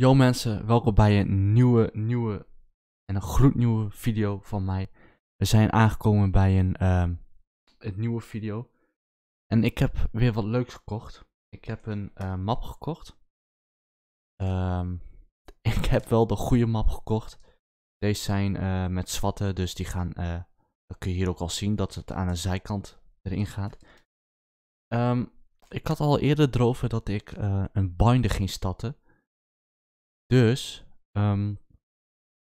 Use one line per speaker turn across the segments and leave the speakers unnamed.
Yo mensen, welkom bij een nieuwe, nieuwe en een gloednieuwe video van mij. We zijn aangekomen bij een, ehm, nieuwe video. En ik heb weer wat leuks gekocht. Ik heb een eh, map gekocht. Ehm, ik heb wel de goede map gekocht. Deze zijn eh, met zwatten, dus die gaan, eh, dat kun je hier ook al zien, dat het aan de zijkant erin gaat. Ehm, ik had al eerder erover dat ik een binder ging starten. Dus, um, ehm,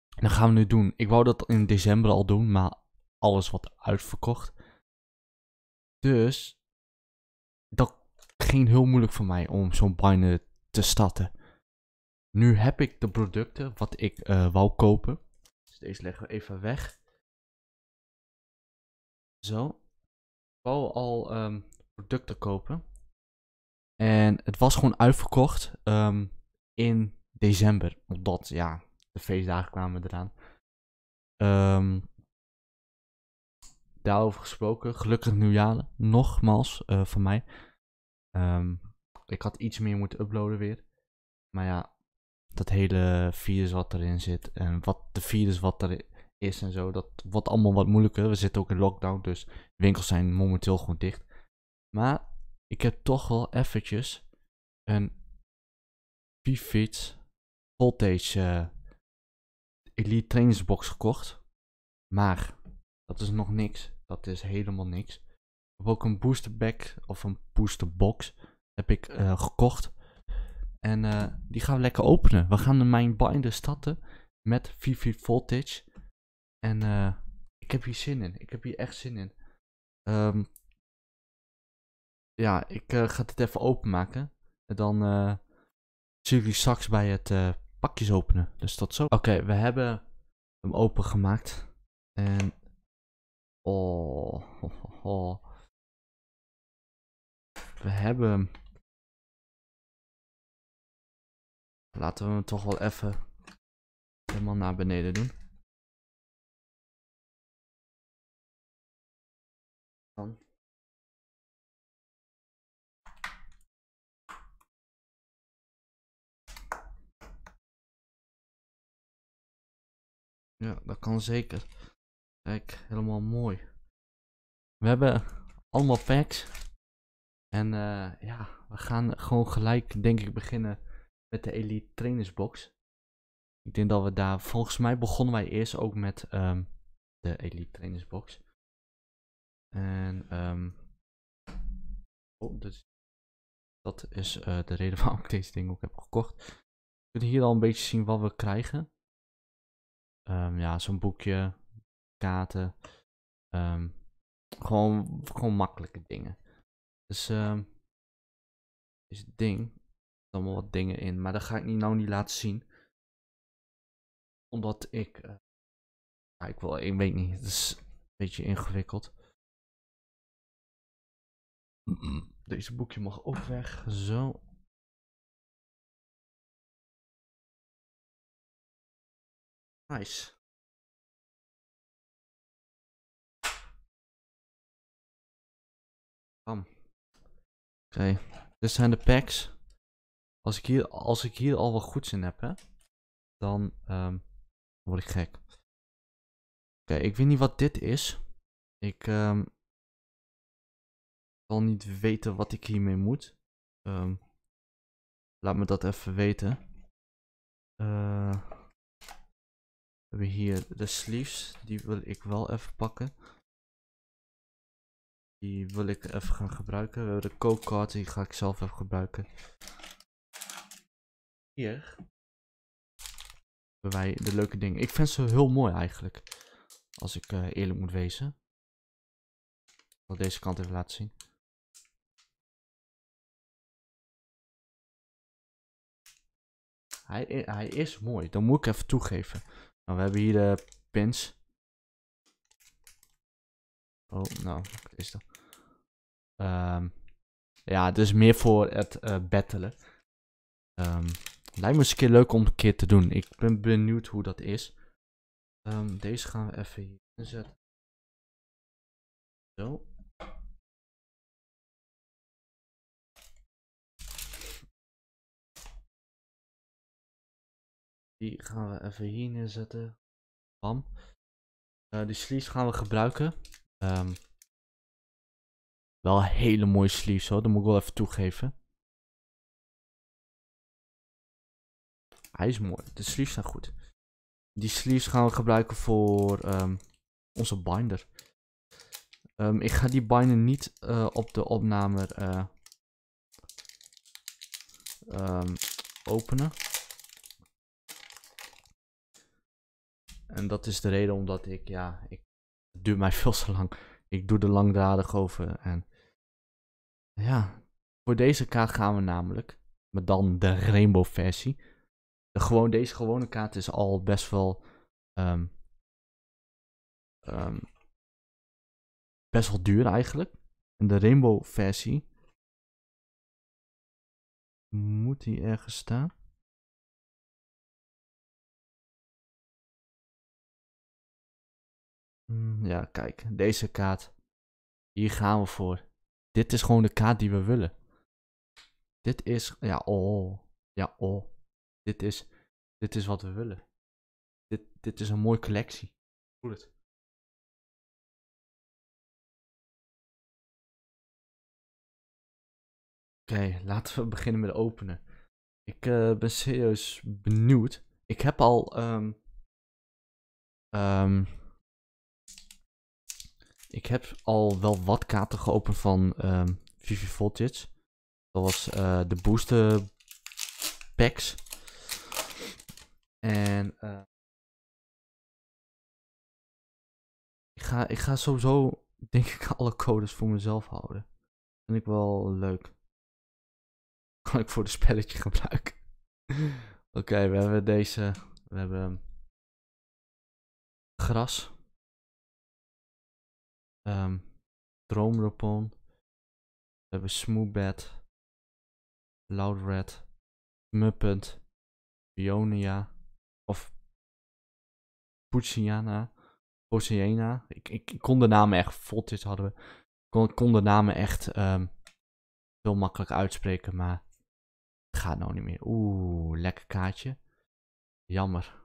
dat gaan we nu doen. Ik wou dat in december al doen, maar alles wat uitverkocht. Dus, dat ging heel moeilijk voor mij om zo'n binder te starten. Nu heb ik de producten wat ik eh, wou kopen. Dus deze leggen we even weg. Zo. Ik wou al ehm, producten kopen. En het was gewoon uitverkocht ehm, in december. Omdat, ja, de feestdagen kwamen eraan. Ehm, daarover gesproken, gelukkig nieuwjaar. Nogmaals, uh, van mij. Ehm, ik had iets meer moeten uploaden weer. Maar ja, dat hele virus wat erin zit. En wat de virus wat er is en zo. Dat wordt allemaal wat moeilijker. We zitten ook in lockdown. Dus winkels zijn momenteel gewoon dicht. Maar ik heb toch wel eventjes een fiets Voltage uh, Elite Trainingsbox gekocht. Maar dat is nog niks. Dat is helemaal niks. Ik heb ook een booster back of een booster box heb ik eh, gekocht. En eh, die gaan we lekker openen. We gaan de Mindbinder starten met Vivi Voltage. En ik heb hier zin in. Ik heb hier echt zin in. Ehm, ja, ik ga dit even openmaken. En dan zie jullie straks bij het pakjes openen. Dus tot zo. Oké, we hebben hem opengemaakt. En... Oh, oh,
We hebben hem. Laten we hem toch wel even helemaal naar beneden doen. Dan Ja, dat kan zeker.
Kijk, helemaal mooi. We hebben allemaal packs. En eh, ja, we gaan gewoon gelijk, denk ik, beginnen met de Elite Trainersbox. Ik denk dat we daar, volgens mij begonnen wij eerst ook met ehm, de Elite Trainersbox. En, ehm, oh, dus, dat is eh, de reden waarom ik deze ding ook heb gekocht. Je kunt hier al een beetje zien wat we krijgen. Ehm, ja, zo'n boekje, kaarten. Ehm, gewoon, gewoon makkelijke dingen. Dus um, is het ding. Er allemaal wat dingen in. Maar dat ga ik nou niet laten zien. Omdat ik. Eh, ja, ik, wil, ik weet niet.
Het is een beetje ingewikkeld. Deze boekje mag ook weg. Zo. Nice Bam.
Oké, dit zijn de packs. Als ik hier, als ik hier al wat goeds in heb, dan ehm, word ik gek. Oké, ik weet niet wat dit is. Ik um, zal niet weten wat ik hiermee moet. Ehm, laat me dat even weten. Eh... We hebben hier de sleeves. Die wil ik wel even pakken. Die wil ik even gaan gebruiken. We hebben de coke card. Die ga ik zelf even gebruiken. Hier. Hebben wij de leuke dingen. Ik vind ze heel mooi eigenlijk. Als ik eh, eerlijk moet wezen. Ik deze kant even laten zien. Hij, hij, is mooi, dat moet ik even toegeven. Nou, we hebben hier de pins. Oh, nou, wat is dat? Um, ja, dus meer voor het uh, battelen. Ehm, lijkt me eens een keer leuk om een keer te doen. Ik ben benieuwd hoe dat is. Ehm, deze gaan we even hier
inzetten. Zo.
Die gaan we even hier neerzetten. Bam. Uh, die sleeves gaan we gebruiken. Um, wel hele mooie sleeves
hoor, dat moet ik wel even toegeven.
Hij is mooi, de sleeves zijn goed. Die sleeves gaan we gebruiken voor ehm, onze binder. Ehm, ik ga die binder niet eh, op de opname eh, openen. En dat is de reden omdat ik, ja, ik, het duurt mij veel te lang. Ik doe er langdradig over. En ja, voor deze kaart gaan we namelijk, maar dan de rainbow versie. De, gewoon, deze gewone kaart is al best wel, ehm, ehm, best wel duur eigenlijk. En de rainbow versie
moet die ergens staan.
Mm. ja, kijk, deze kaart. Hier gaan we voor. Dit is gewoon de kaart die we willen. Dit is, ja, oh. Ja, oh. Dit is, dit is wat we willen. Dit, dit is een mooie collectie. Voel het. Oké, laten we beginnen met openen. Ik eh, ben serieus benieuwd. Ik heb al um, ik heb al wel wat kaarten geopend van um, Vivi Voltage. Dat was eh, de booster packs.
En eh,
ik, ga, ik ga sowieso, denk ik, alle codes voor mezelf houden. Vind ik wel leuk. Kan ik voor de spelletje gebruiken. Oké, we hebben deze. We hebben gras.
Um, Droomropon. We hebben
Smoobad. Loudred. Muppet. Bionia. Of Pucciana. Oceana. Ik, ik, ik, kon de namen echt. fotis hadden we. Ik kon, kon de namen echt um, heel makkelijk uitspreken, maar het gaat nou niet meer. Oeh, lekker kaartje. Jammer.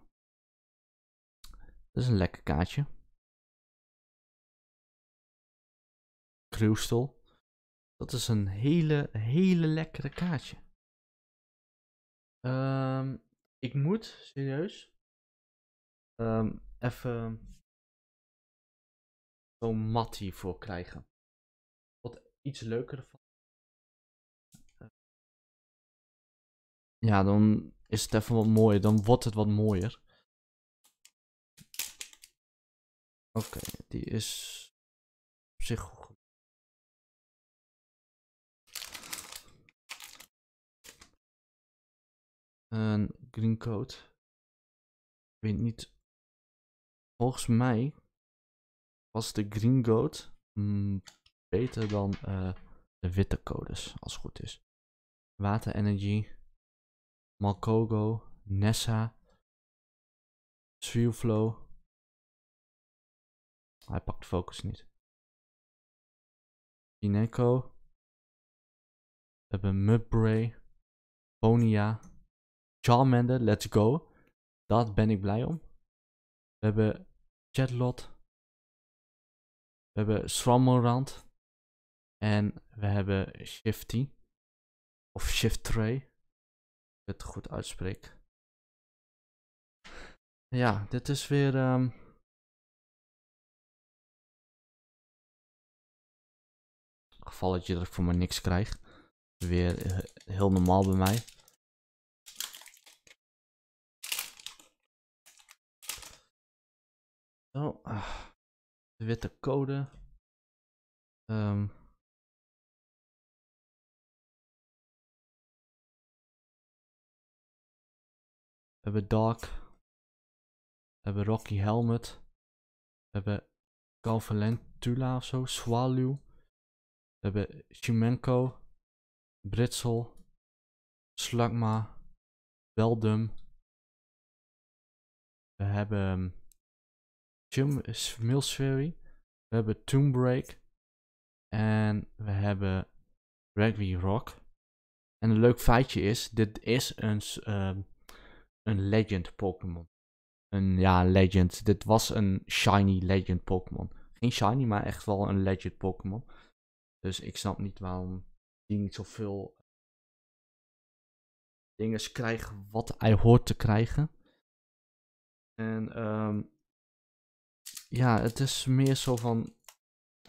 Dat is een lekker kaartje.
Kruwstel. Dat is een hele, hele lekkere kaartje. Ehm, ik moet, serieus, ehm, even zo'n mat hiervoor krijgen. Wat iets leuker van. Ja, dan is het even wat mooier. Dan wordt het wat mooier. Oké, die is op zich goed. een Greencoat.
Ik weet niet. Volgens mij was de Green code mm, beter dan eh, de witte codes, als het goed is. Water Energy, Malkogo,
Nessa, swiflow Hij pakt focus niet. Pineco.
We hebben Mudbray, Ponia. Charmander, let's go. Daar ben ik blij om. We hebben Chatlot. We hebben Swamorant En we hebben
Shifty. Of Shift Tray. Als ik het goed uitspreek. Ja, dit is weer. Um... Ehm, Gevalletje dat er voor me niks krijgt. Weer heel normaal bij mij. Oh, ah. De witte code. Ehm. We
hebben Dark. We hebben Rocky Helmet. We hebben Galvalentula of zo. Swallow. We hebben Shimenko. Britsel. Slagma. Weldum. We hebben ehm, Jump is eh, We hebben Tomb Break. En we hebben Rugby Rock. En een leuk feitje is, dit is een, um, een Legend Pokémon. Een, ja, Legend. Dit was een Shiny Legend Pokémon. Geen Shiny, maar echt wel een Legend Pokémon. Dus ik snap niet waarom die niet zoveel eh, dingen krijgen wat hij hoort te krijgen. En um, ja, het is meer zo van.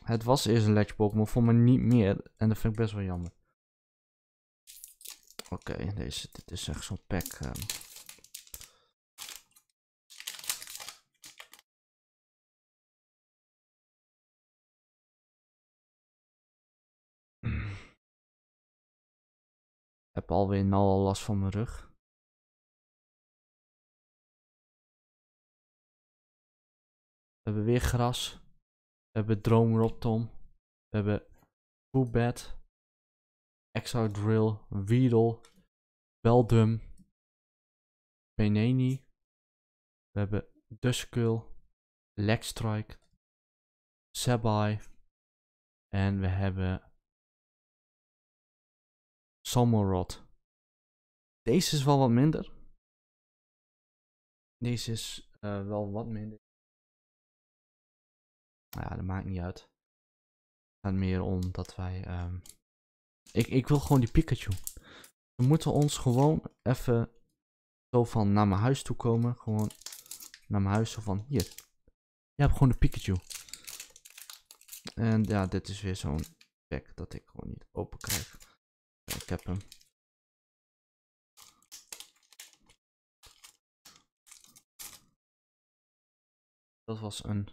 Het was eerst een Ledge Pokémon, voor me niet meer. En dat vind ik best wel jammer. Oké, deze, dit is echt zo'n pack.
Ehm. Ik heb alweer nou al last van mijn rug. We hebben weer gras.
We hebben Tom. We hebben Foobed. Drill. Weedle. Beldum. Beneni. We hebben Duskull. Legstrike.
Sabai. En we hebben Samurot. Deze is wel wat minder. Deze is eh, wel wat minder.
Nou ja, dat maakt niet uit. Het gaat meer om dat wij... Ehm, ik, ik wil gewoon die Pikachu. We moeten ons gewoon even zo van naar mijn huis toe komen. Gewoon naar mijn huis. Zo van, hier. Je hebt gewoon de Pikachu. En ja, dit is weer zo'n pack dat ik gewoon niet open krijg. Ik heb hem.
Dat was een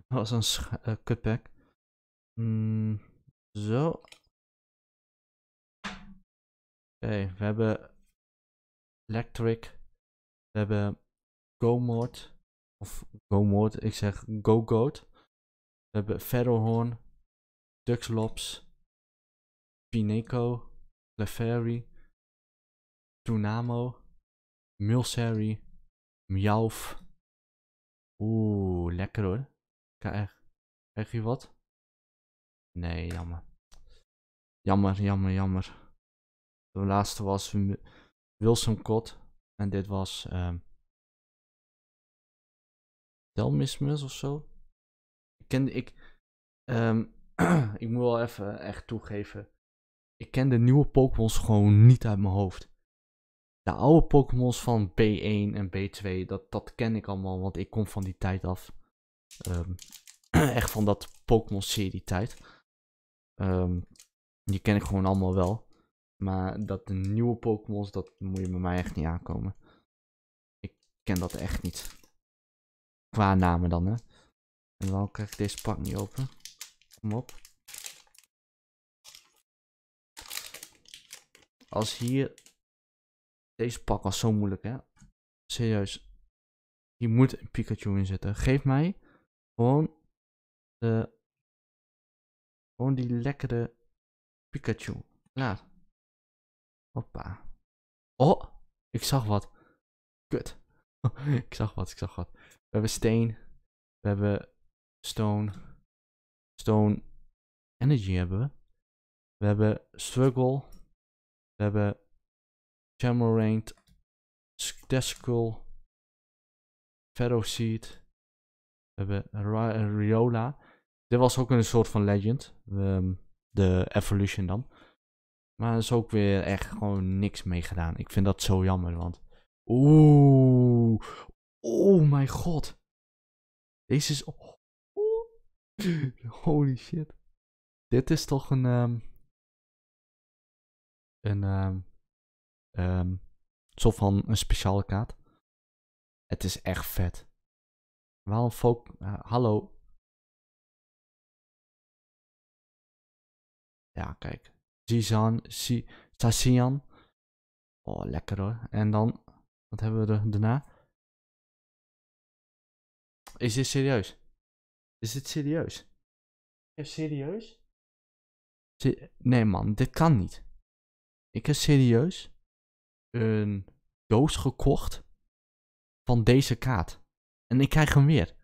dat was een uh, cutback. Hmm, zo.
Oké, we hebben Electric. We hebben Gomort. Of GoMord, ik zeg goat. We hebben Ferrohorn. Duxlops. Pineco. Clefairy. Tunamo. Mulserry. Mjauf. Oeh, lekker hoor. Krijg, krijg je wat? Nee, jammer. Jammer, jammer, jammer. De laatste was Wilson Kot. En dit was... Um, of zo. Ik ken... Ik, ehm, ik moet wel even echt toegeven. Ik ken de nieuwe Pokémon's gewoon niet uit mijn hoofd. De oude Pokémon's van B1 en B2, dat, dat ken ik allemaal, want ik kom van die tijd af. Ehm, echt van dat Pokémon-serie tijd. Ehm, die ken ik gewoon allemaal wel. Maar dat de nieuwe Pokémon's, dat moet je bij mij echt niet aankomen. Ik ken dat echt niet. Qua namen dan, hè. En waarom krijg ik deze pak niet open? Kom op. Als hier... Deze pak was zo moeilijk, hè. Serieus. Hier moet een Pikachu in zitten. Geef mij
gewoon, de, gewoon die lekkere Pikachu. Klaar.
Hoppa. Oh, ik zag wat. Kut. ik zag wat, ik zag wat. We hebben steen. We hebben stone. Stone energy hebben we. We hebben struggle. We hebben Chamorant. Deskull. Ferroseed. We hebben eh, Riola. Dit was ook een soort van legend. Ehm, de Evolution dan. Maar er is ook weer echt gewoon niks mee gedaan. Ik vind dat zo jammer, want... Oeh. Oh mijn god. Deze is... Oh. Holy shit. Dit is toch een... Um... Een... Ehm, soort van een speciale
kaart. Het is echt vet.
Waarom folk? Eh, hallo.
Ja, kijk.
Zizan, Oh, lekker hoor. En dan, wat hebben we er daarna? Is dit serieus?
Is dit serieus? Is serieus?
Nee man, dit kan niet. Ik heb serieus een doos gekocht van deze kaart. En ik krijg hem weer.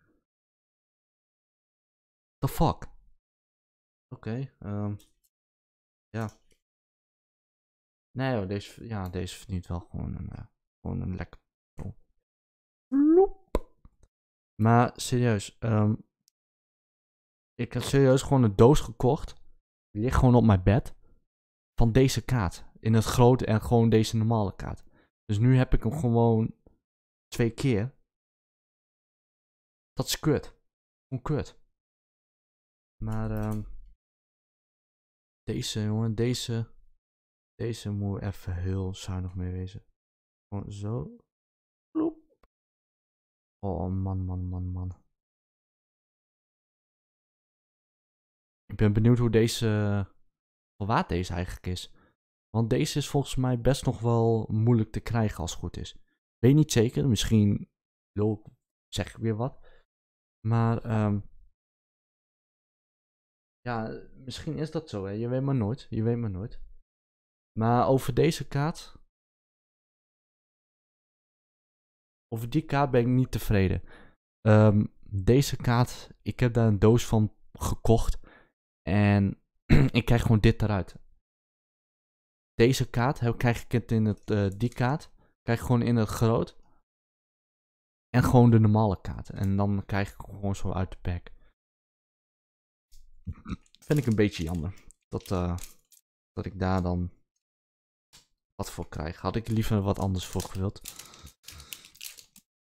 The fuck? Oké, ehm, ja.
Nee, hoor, deze, ja, deze verdient wel gewoon een, eh, gewoon een lekker.
Loop.
Maar serieus, ehm, ik heb serieus gewoon een doos gekocht. Die ligt gewoon op mijn bed. Van deze kaart. In het grote en gewoon deze normale kaart. Dus nu heb ik hem gewoon twee keer. Dat is kut. Onkut. Maar ehm, deze jongen, deze, deze moet even heel zuinig mee wezen. Gewoon zo. Bloep. Oh man, man, man, man. Ik ben benieuwd hoe deze, hoe waard deze eigenlijk is. Want deze is volgens mij best nog wel moeilijk te krijgen als het goed is. Weet niet zeker, misschien zeg ik weer wat. Maar ehm, ja, misschien is dat zo. Hè? Je weet maar nooit. Je weet maar nooit. Maar over deze kaart. Over die kaart ben ik niet tevreden. Ehm, deze kaart, ik heb daar een doos van gekocht. En ik krijg gewoon dit eruit. Deze kaart, krijg ik het in het, eh, die kaart, krijg gewoon in het groot. En gewoon de normale kaarten. En dan krijg ik gewoon zo uit de pack. Vind ik een beetje jammer. Dat, eh, dat ik daar dan wat voor krijg. Had ik liever wat anders voor gewild.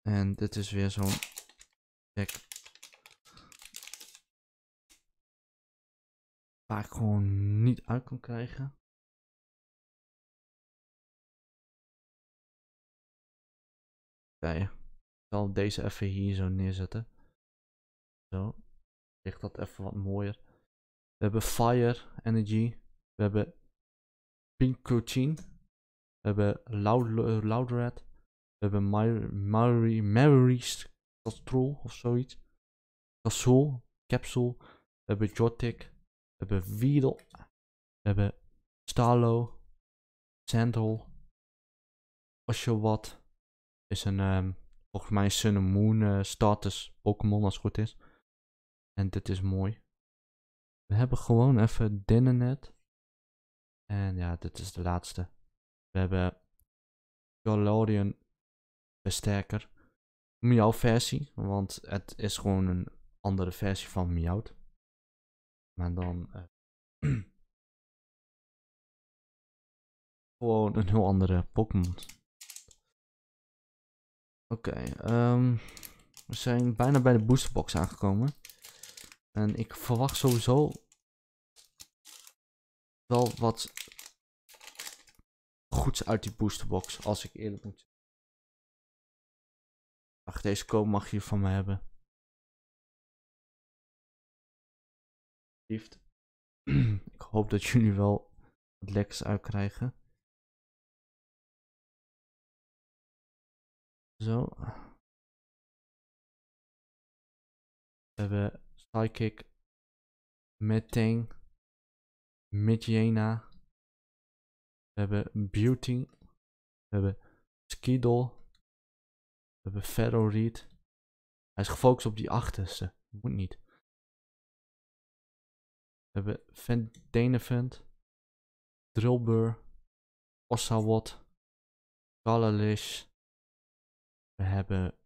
En dit is weer zo'n pack. Waar ik gewoon niet uit kan krijgen. kijk zal deze even hier zo neerzetten. Zo. Ligt dat even wat mooier. We hebben Fire Energy. We hebben Coutine. We hebben Loud, Loud Red. We hebben Mary, Mary's Castrol of zoiets. Castle, Capsule. We hebben Jotic. We hebben Weedle. We hebben Starlo. je Wat Is een um, volgens mij Sun and Moon eh, status Pokémon als het goed is. En dit is mooi. We hebben gewoon even Dennenet. En ja, dit is de laatste. We hebben Galarian versterker. Miauw versie, want het is gewoon een andere versie van Miauwt. Maar dan... Eh, gewoon een heel andere Pokémon. Oké, ehm, we zijn bijna bij de boosterbox aangekomen. En ik verwacht sowieso wel wat goeds uit die boosterbox, als ik eerlijk moet
Ach, deze code mag je van me hebben. lief. ik hoop dat jullie wel wat lekkers uitkrijgen. Zo. We hebben
Psychic, Metang, Midjena. We hebben Beauty. We hebben Skidol. We hebben Ferro Reed. Hij is gefocust op die achterste. Moet niet.
We hebben Vendenevent, Drillbur, Ossawott,
we hebben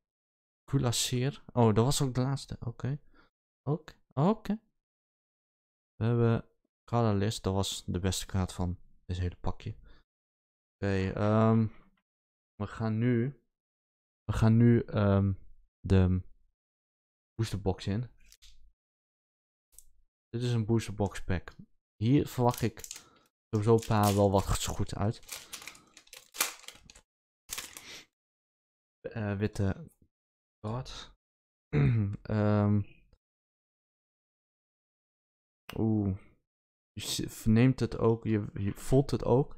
Coulassier. Oh, dat was ook de laatste. Oké. Okay. Oké. We hebben Catalyst. Dat was de beste kaart van dit hele pakje. Oké. Um, we gaan nu... We gaan nu ehm, de boosterbox in. Dit is een boosterbox pack. Hier verwacht ik sowieso een paar wel wat goed uit. uh, witte God. um, ehm, Oeh. Je verneemt het ook, je, voelt het ook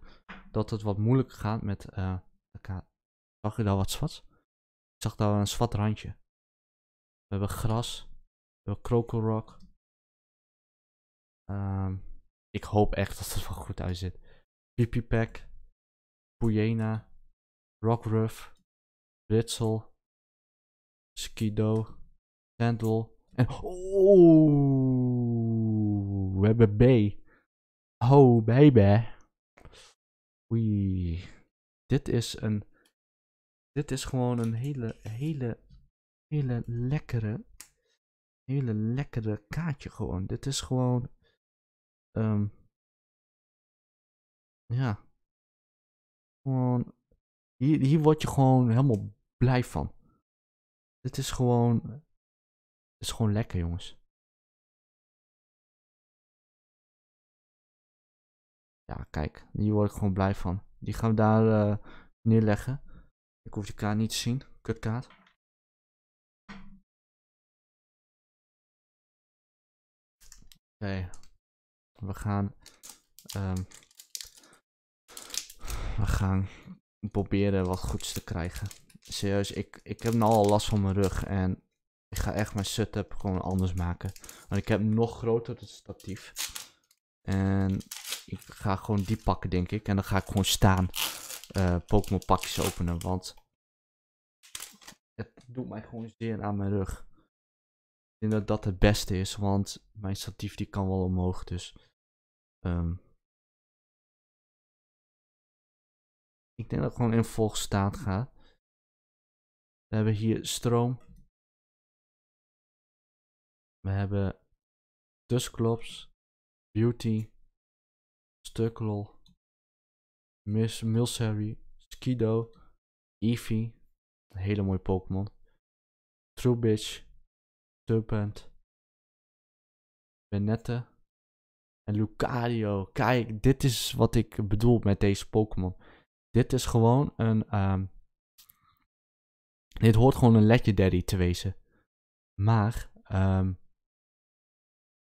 dat het wat moeilijker gaat met uh, Zag je daar wat zwart? Ik zag daar een zwart randje. We hebben gras, we hebben krokelrock. Um, ehm, ik hoop echt dat het wel goed uitziet. Pipipack, Puyena, Rockruff, ritsel, Skido, Sandal en... Oh. oh, we hebben B. Oh, baby. Oei. Dit is een... Dit is gewoon een hele, hele, hele lekkere... Hele lekkere kaartje gewoon. Dit is gewoon... Ehm,
ja. Gewoon hier, word je gewoon helemaal blij van. Het is gewoon. Het is gewoon lekker, jongens. Ja,
kijk, hier word ik gewoon blij van. Die gaan we daar eh, neerleggen. Ik hoef die kaart niet te zien. Kutkaart. Oké. We gaan. Ehm, we gaan proberen wat goeds te krijgen. Serieus, ik, ik heb nu al last van mijn rug en ik ga echt mijn setup gewoon anders maken. Want ik heb nog groter het statief. En ik ga gewoon die pakken, denk ik. En dan ga ik gewoon staan eh, Pokémon pakjes openen. Want het doet mij gewoon zeer aan mijn rug. Ik denk dat dat het beste is, want mijn statief die kan wel omhoog. Dus ehm,
Ik denk dat ik gewoon in volgstaat ga. We hebben hier stroom. We
hebben Dusklops, Beauty, Stuklol. Miss Milsary, Skido, Eevee, een hele mooie Pokémon. truebitch serpent Benette en Lucario. Kijk, dit is wat ik bedoel met deze Pokémon. Dit is gewoon een. Ehm, dit hoort gewoon een letje daddy te wezen. Maar ehm,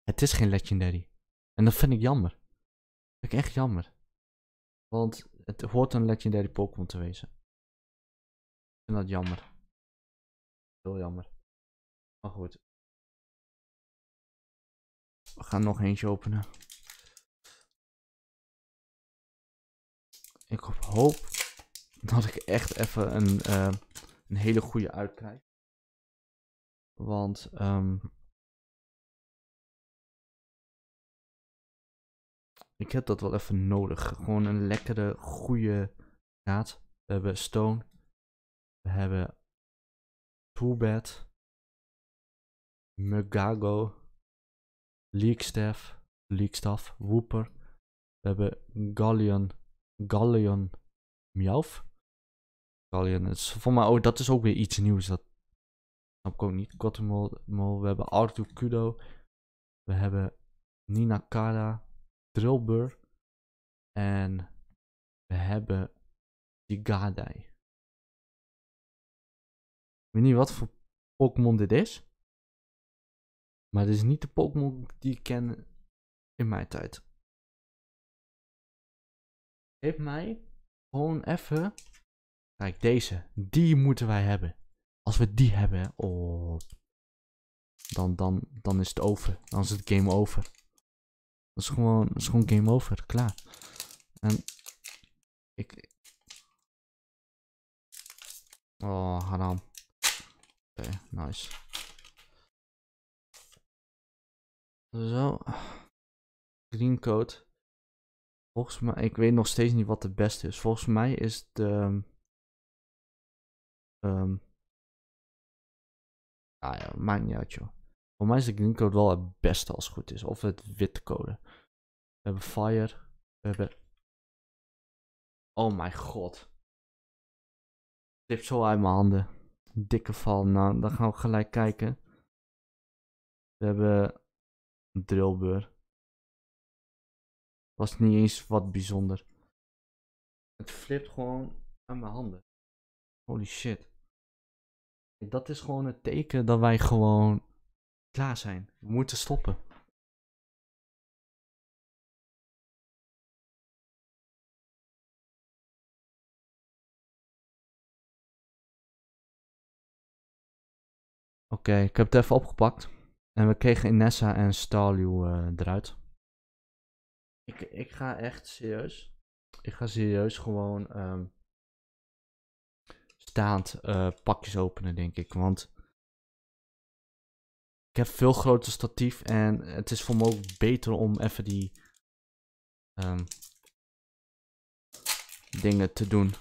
het is geen legendary. En dat vind ik jammer. Dat vind ik echt jammer. Want het hoort een legendary Pokémon te wezen. Ik vind
dat jammer. Heel jammer. Maar goed.
We gaan nog eentje openen. Ik hoop dat ik echt even een, eh, een hele goede uitkijk. Want ehm,
ik heb dat wel even nodig.
Gewoon een lekkere, goede naad. We hebben Stone. We hebben Toolbed. Mugago. Leekstaff, Leekstaff, Wooper. We hebben Galleon. Galleon Mjalf. Galleon is voor mij, dat is ook weer iets nieuws. Dat snap ik ook niet. Gottemol, we hebben Arthur Kudo. We hebben Nina Kara, Drillbur. En we hebben Digadai.
Ik weet niet wat voor Pokémon dit is. Maar dit
is niet de Pokémon die ik ken in mijn tijd. Geef mij gewoon even. Kijk, deze. Die moeten wij hebben. Als we die hebben, oh, dan, dan, dan is het over. Dan is het game over. Dat is gewoon, is gewoon game over. Klaar. En ik...
Oh, haram. Oké, nice.
Zo. Green code. Volgens mij, ik weet nog steeds niet wat de beste is. Volgens mij is de. Um, ehm, ehm, ah ja, maakt niet uit joh. Voor mij is de green code wel het beste als het goed is. Of het wit code. We hebben fire. We hebben...
Oh mijn god. Tip zo uit mijn
handen. Dikke val. Nou, dan gaan we gelijk kijken. We hebben... Drillbeur. Was niet eens wat bijzonder. Het flipt gewoon aan mijn handen. Holy shit. Dat is gewoon het teken dat wij gewoon klaar zijn. We
moeten stoppen.
Oké, ik heb het even opgepakt. En we kregen Inessa en Starlew eh, eruit. Ik, ik ga echt serieus. Ik ga serieus gewoon ehm, staand eh, pakjes openen, denk ik. Want ik heb veel groter statief en het is voor me ook beter om even die ehm, dingen te doen.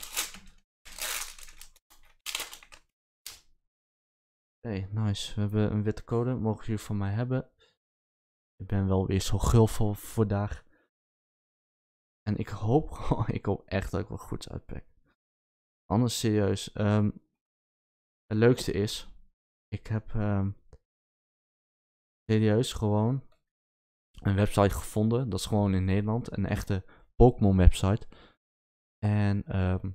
Oké, nice. We hebben een witte code. Mogen jullie van mij hebben. Ik ben wel weer zo gul voor vandaag. En ik hoop, ik hoop echt dat ik wel goeds uitpak. Anders serieus. Ehm, het leukste is, ik heb ehm, serieus gewoon een website gevonden. Dat is gewoon in Nederland een echte Pokémon website. En ehm,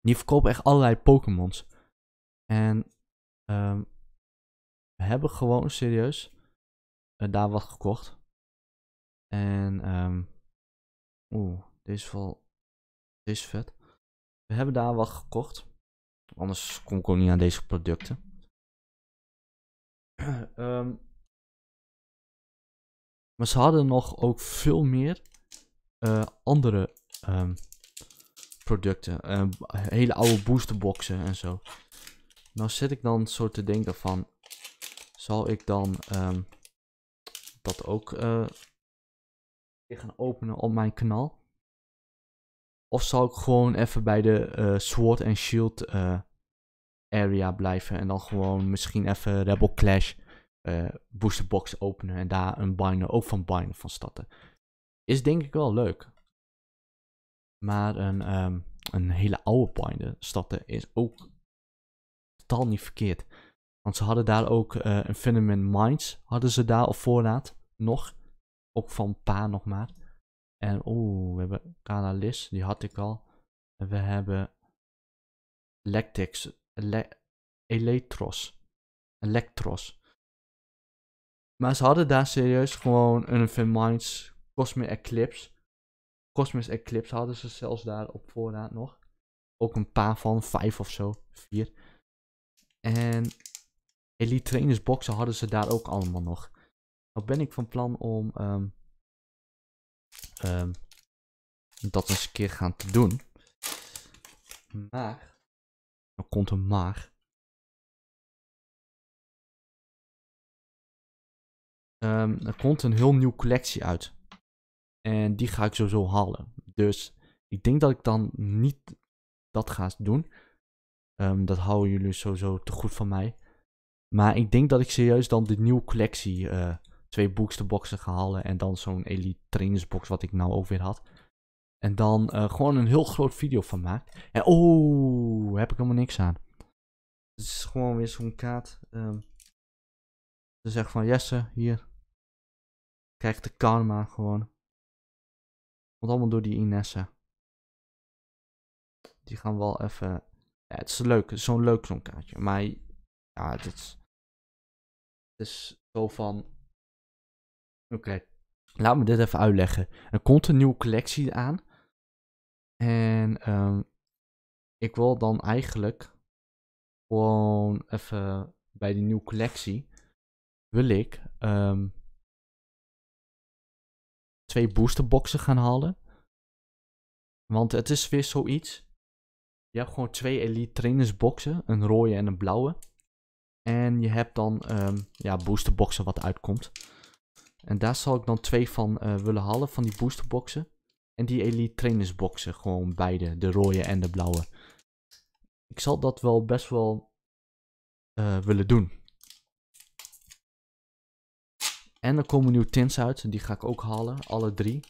die verkopen echt allerlei Pokémons. En we hebben gewoon serieus eh, daar wat gekocht. En um,
Oeh, deze is Deze is vet. We hebben daar wat gekocht. Anders kom ik ook niet aan deze producten. Ehm,
maar ze hadden nog ook veel meer eh, andere ehm, producten. Ehm, hele oude boosterboxen en zo. Nou zit ik dan zo te denken van... Zal ik dan dat ook eh, weer gaan openen op mijn kanaal? Of zal ik gewoon even bij de eh, Sword and Shield eh, area blijven en dan gewoon misschien even Rebel Clash uh, booster openen en daar een binder ook van binder van starten? Is denk ik wel leuk. Maar een, ehm, een hele oude binder starten is ook totaal niet verkeerd. Want ze hadden daar ook een Phenomen Minds, hadden ze daar op voorraad nog. Ook van Pa nog maar. En oeh, we hebben Canalis, die had ik al. En we hebben Lectix, Le Electros. Electros. Maar ze hadden daar serieus gewoon een Minds Cosmic Eclipse. Cosmic Eclipse hadden ze zelfs daar op voorraad nog. Ook een paar van, vijf of zo, vier. En Elite Trainers boxen hadden ze daar ook allemaal nog. Nou ben ik van plan om ehm, ehm, dat eens een keer gaan te doen.
Maar, er komt een maar.
Ehm, er komt een heel nieuw collectie uit. En die ga ik sowieso halen. Dus ik denk dat ik dan niet dat ga doen. dat houden jullie sowieso te goed van mij. Maar ik denk dat ik serieus dan de nieuwe collectie eh, twee boxen gehaald en dan zo'n Elite Trainersbox wat ik nou ook weer had. En dan eh, gewoon een heel groot video van maakt. En oh, heb ik helemaal niks aan. Het is gewoon weer zo'n kaart. Ehm. ze zegt van Jesse, hier. Krijg de karma gewoon. Want allemaal door die Inessa. Die gaan wel even... Ja, het is leuk, zo'n leuk zo'n kaartje. Maar ja, het is... Het is zo van... Oké. Laat me dit even uitleggen. Er komt een nieuwe collectie aan. En ehm, ik wil dan eigenlijk gewoon even bij die nieuwe collectie. Wil ik ehm, twee boosterboxen gaan halen. Want het is weer zoiets. Je hebt gewoon twee Elite Trainers boxen. Een rode en een blauwe. En je hebt dan ehm, ja, boosterboxen wat uitkomt. En daar zal ik dan twee van eh, willen halen, van die boosterboxen. En die elite trainersboxen, gewoon beide, de rode en de blauwe. Ik zal dat wel best wel eh, willen doen. En er komen nieuwe tints uit, die ga ik ook halen, alle drie.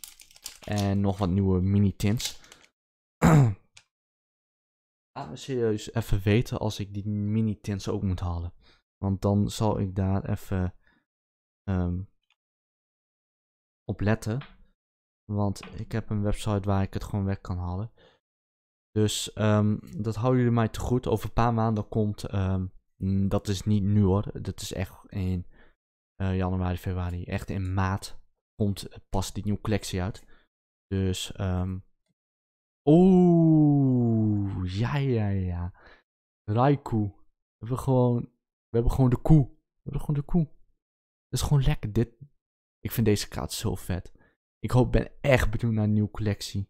En nog wat nieuwe mini tints. Laat me serieus even weten als ik die mini tints ook moet halen. Want dan zal ik daar even um, op letten. Want ik heb een website waar ik het gewoon weg kan halen. Dus ehm, dat houden jullie mij te goed. Over een paar maanden komt. Ehm, mm, dat is niet nu hoor. Dat is echt in eh, januari, februari. Echt in maart komt eh, pas die nieuwe collectie uit. Dus. Um, Oeh. Ja, ja, ja. Raikou. We hebben gewoon. We hebben gewoon de koe. We hebben gewoon de koe. Dat is gewoon lekker. Dit, ik vind deze kaart zo vet. Ik hoop, ben echt benieuwd naar een nieuwe collectie.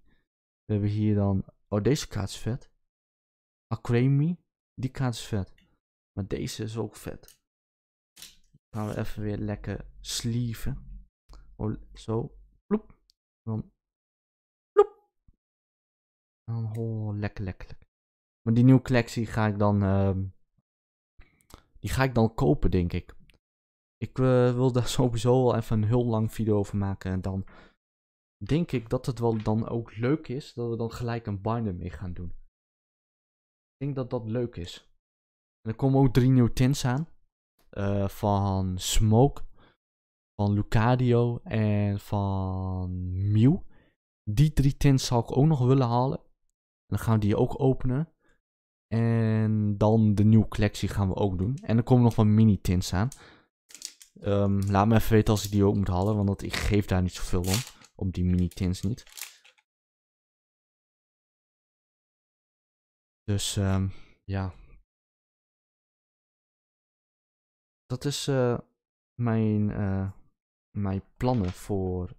We hebben hier dan... Oh, deze kaart is vet. Aquami. Die kaart is vet. Maar deze is ook vet. gaan we even weer lekker slieven. Oh, zo. Ploep. Dan... Ploep. Dan, oh, lekker, lekker, lekker. Maar die nieuwe collectie ga ik dan... Ehm, die ga ik dan kopen, denk ik. Ik eh, wil daar sowieso wel even een heel lang video over maken. En dan denk ik dat het wel dan ook leuk is dat we dan gelijk een binder mee gaan doen. Ik denk dat dat leuk is. En er komen ook drie nieuwe tints aan. Eh, van Smoke, van Lucadio en van Mew. Die drie tints zal ik ook nog willen halen. En dan gaan we die ook openen. En dan de nieuwe collectie gaan we ook doen. En er komen nog wat mini tints aan. Ehm, laat me even weten als ik die ook moet halen, want dat, ik geef daar niet zoveel om. Om die mini-tins niet. Dus um, ja. Dat is uh, mijn, uh, mijn plannen voor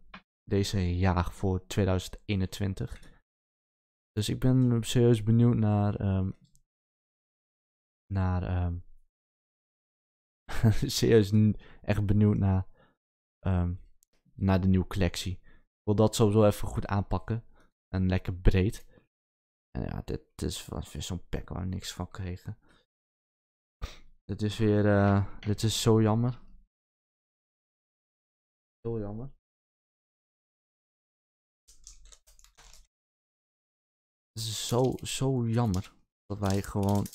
deze jaar, voor 2021. Dus ik ben serieus benieuwd naar, um, naar um, serieus echt benieuwd naar, ehm, naar de nieuwe collectie. Ik wil dat sowieso even goed aanpakken. En lekker breed. En ja, dit is weer zo'n pack waar we niks van kregen. Dit is weer, eh, dit is zo jammer.
Zo jammer. Het is zo, zo jammer dat wij gewoon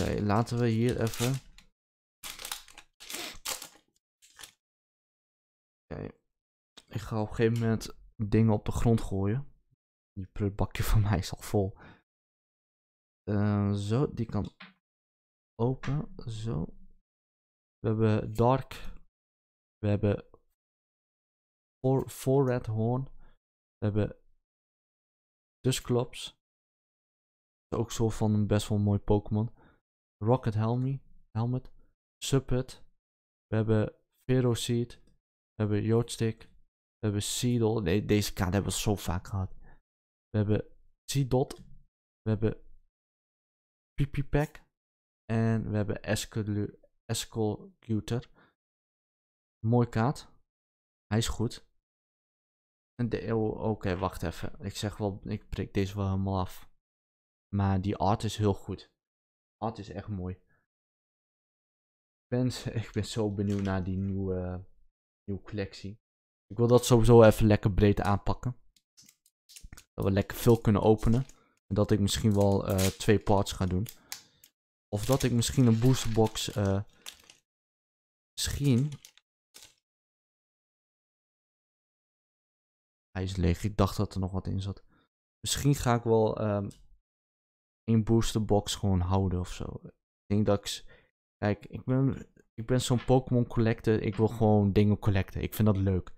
Oké, laten we hier even.
Oké. Ik ga op een gegeven moment dingen op de grond gooien. Die prutbakje van mij is al vol. Eh, zo, die kan open. Zo.
We hebben dark. We hebben for,
red horn. We hebben Dusclops. Ook zo van een best wel mooi Pokémon. Rocket Helmy, Helmet, Suppet, we hebben Seed, we hebben Yodstick, we hebben Seedle. Nee, deze kaart hebben we zo vaak gehad. We hebben Seedot, we hebben Pipipack en we hebben Escolguter. Mooi kaart. Hij is goed. En de oh, oké, wacht even. Ik zeg wel, ik prik deze wel helemaal af. Maar die art is heel goed. Dat het is echt mooi. ik ben zo benieuwd naar die nieuwe, nieuwe collectie. Ik wil dat sowieso even lekker breed aanpakken. Dat we lekker veel kunnen openen. En dat ik misschien wel eh, twee parts ga doen. Of dat ik misschien een boosterbox... Uh, misschien... Hij is leeg. Ik dacht dat er nog wat in zat. Misschien ga ik wel ehm, in boosterbox gewoon houden of zo. Ik denk dat ik. Kijk, ik ben, ik ben zo'n Pokémon collector. Ik wil gewoon dingen collecten. Ik vind dat leuk.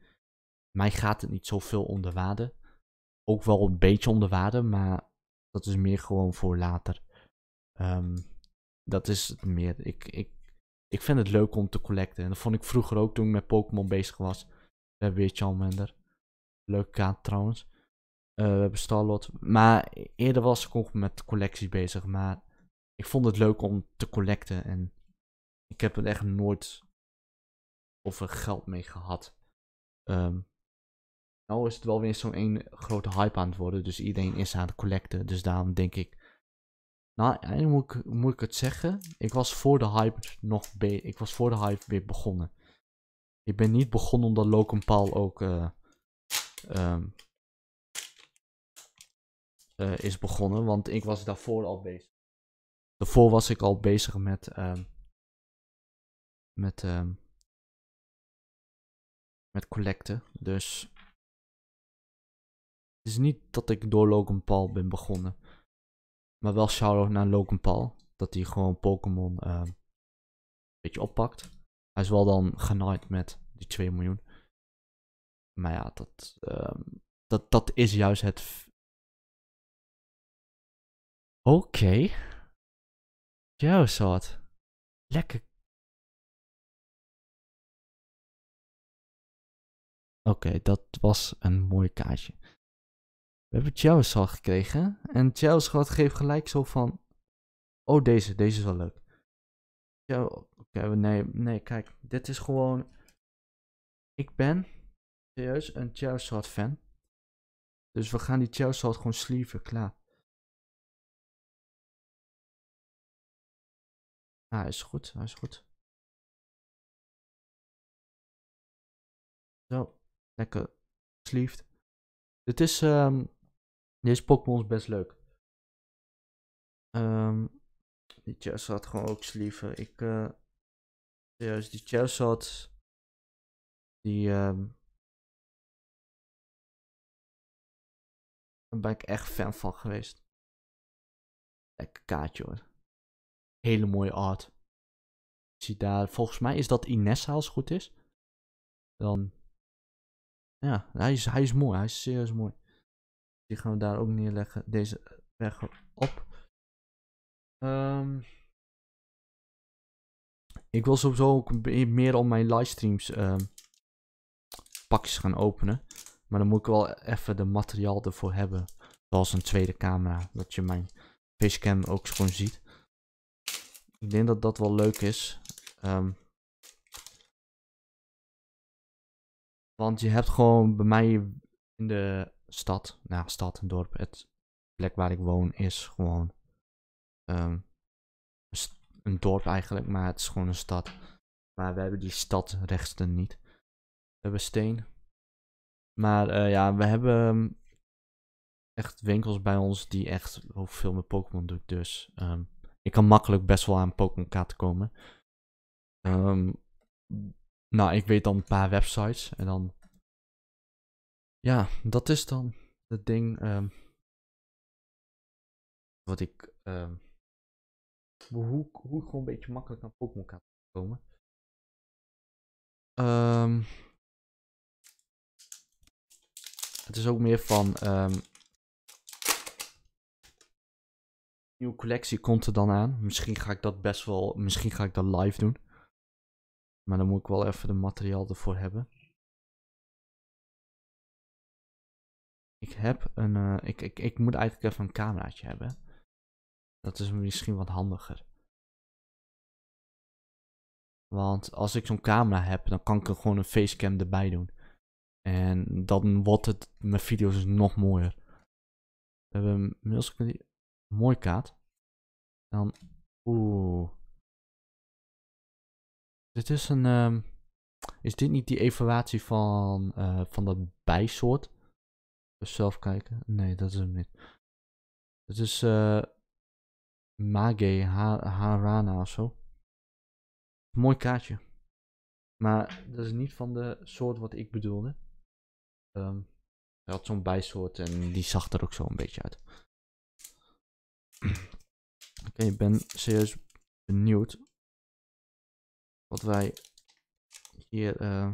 Mij gaat het niet zoveel onder waarde. Ook wel een beetje onder waarde, maar dat is meer gewoon voor later. Ehm, dat is het meer. Ik, ik, ik vind het leuk om te collecten. En dat vond ik vroeger ook toen ik met Pokémon bezig was. Bij minder? Leuke kaart trouwens. Eh, we hebben Starlord. Maar e-, eerder was ik ook met collecties bezig. Maar ik vond het leuk om te collecten. En ik heb er echt nooit over geld mee gehad. Ehm, nou is het wel weer zo'n één grote hype aan het worden. Dus iedereen is aan het collecten. Dus daarom denk ik. Nou, moet ik, het zeggen. Ik was voor de hype nog Ik was voor de hype weer begonnen. Ik ben niet begonnen omdat Logan Paul ook uh, eh, is begonnen. Want ik was daarvoor al bezig. Daarvoor was ik al bezig met. Ehm,
met. Ehm, met collecten. Dus.
Het is niet dat ik door Logan Paul ben begonnen. Maar wel shout-out naar Logan Paul. Dat hij gewoon Pokémon. Ehm, een beetje oppakt. Hij is wel dan genaaid met die 2 miljoen. Maar ja, dat, dat, dat is juist het
Oké. Okay. Lekker. Oké, dat was
een mooi kaartje. We hebben Geosort gekregen. En Geosort geeft gelijk zo van... Oh, deze. Deze is wel leuk. Ja, oké, nee, nee, kijk. Dit is gewoon... Ik ben serieus een Geosort fan. Dus we gaan die Geosort gewoon sleeven, klaar.
Hij is goed, hij is goed. Zo, lekker
sleeved. Dit is, um, deze Pokémon is best leuk. Um, die had gewoon ook sleeven. Ik, uh,
serieus, die had. die, ehm, daar ben ik echt fan van geweest. Lekker kaartje hoor. Hele mooie art. zie daar, volgens
mij is dat Inessa als het goed is. Dan. Ja, hij is, hij is mooi. Hij is serieus mooi. Die gaan we daar ook neerleggen. Deze weg op. Ehm, ik wil sowieso ook meer om mijn livestreams ehm, pakjes gaan openen. Maar dan moet ik wel even de materiaal ervoor hebben. Zoals een tweede camera. Dat je mijn facecam ook gewoon ziet. Ik denk dat dat wel leuk is. Ehm, want je hebt gewoon bij mij in de stad, nou stad en dorp, het plek waar ik woon is gewoon ehm, een dorp eigenlijk, maar het is gewoon een stad. Maar we hebben die stad dan niet. We hebben steen. Maar eh, ja, we hebben ehm, echt winkels bij ons die echt veel met Pokémon doen. Dus um, ik kan makkelijk best wel aan Pokémon kaarten komen. Um, nou, ik weet dan een paar websites. En dan... Ja, dat is dan het ding... Ehm, wat ik... Ehm, hoe, ik gewoon een beetje makkelijk aan Pokémon kaarten komen. het is ook meer van... nieuwe collectie komt er dan aan. Misschien ga ik dat best wel, misschien ga ik dat live doen. Maar dan moet ik wel even de materiaal ervoor hebben. Ik heb een, eh, ik, ik, ik moet eigenlijk even een cameraatje hebben. Dat is misschien wat handiger. Want als ik zo'n camera heb, dan kan ik er gewoon een facecam erbij doen. En dan wordt het, mijn video's nog mooier. We hebben inmiddels Mooi kaart. Dan, oeh. Dit is een, ehm, is dit niet die evaluatie van, uh, van dat bijsoort? Dus zelf kijken. Nee, dat is hem niet. Dit is uh, Mage Harana of zo. Mooi kaartje. Maar dat is niet van de soort wat ik bedoelde. Um, hij had zo'n bijsoort en die zag er ook zo een beetje uit. Oké, ik ben serieus benieuwd wat wij hier uh,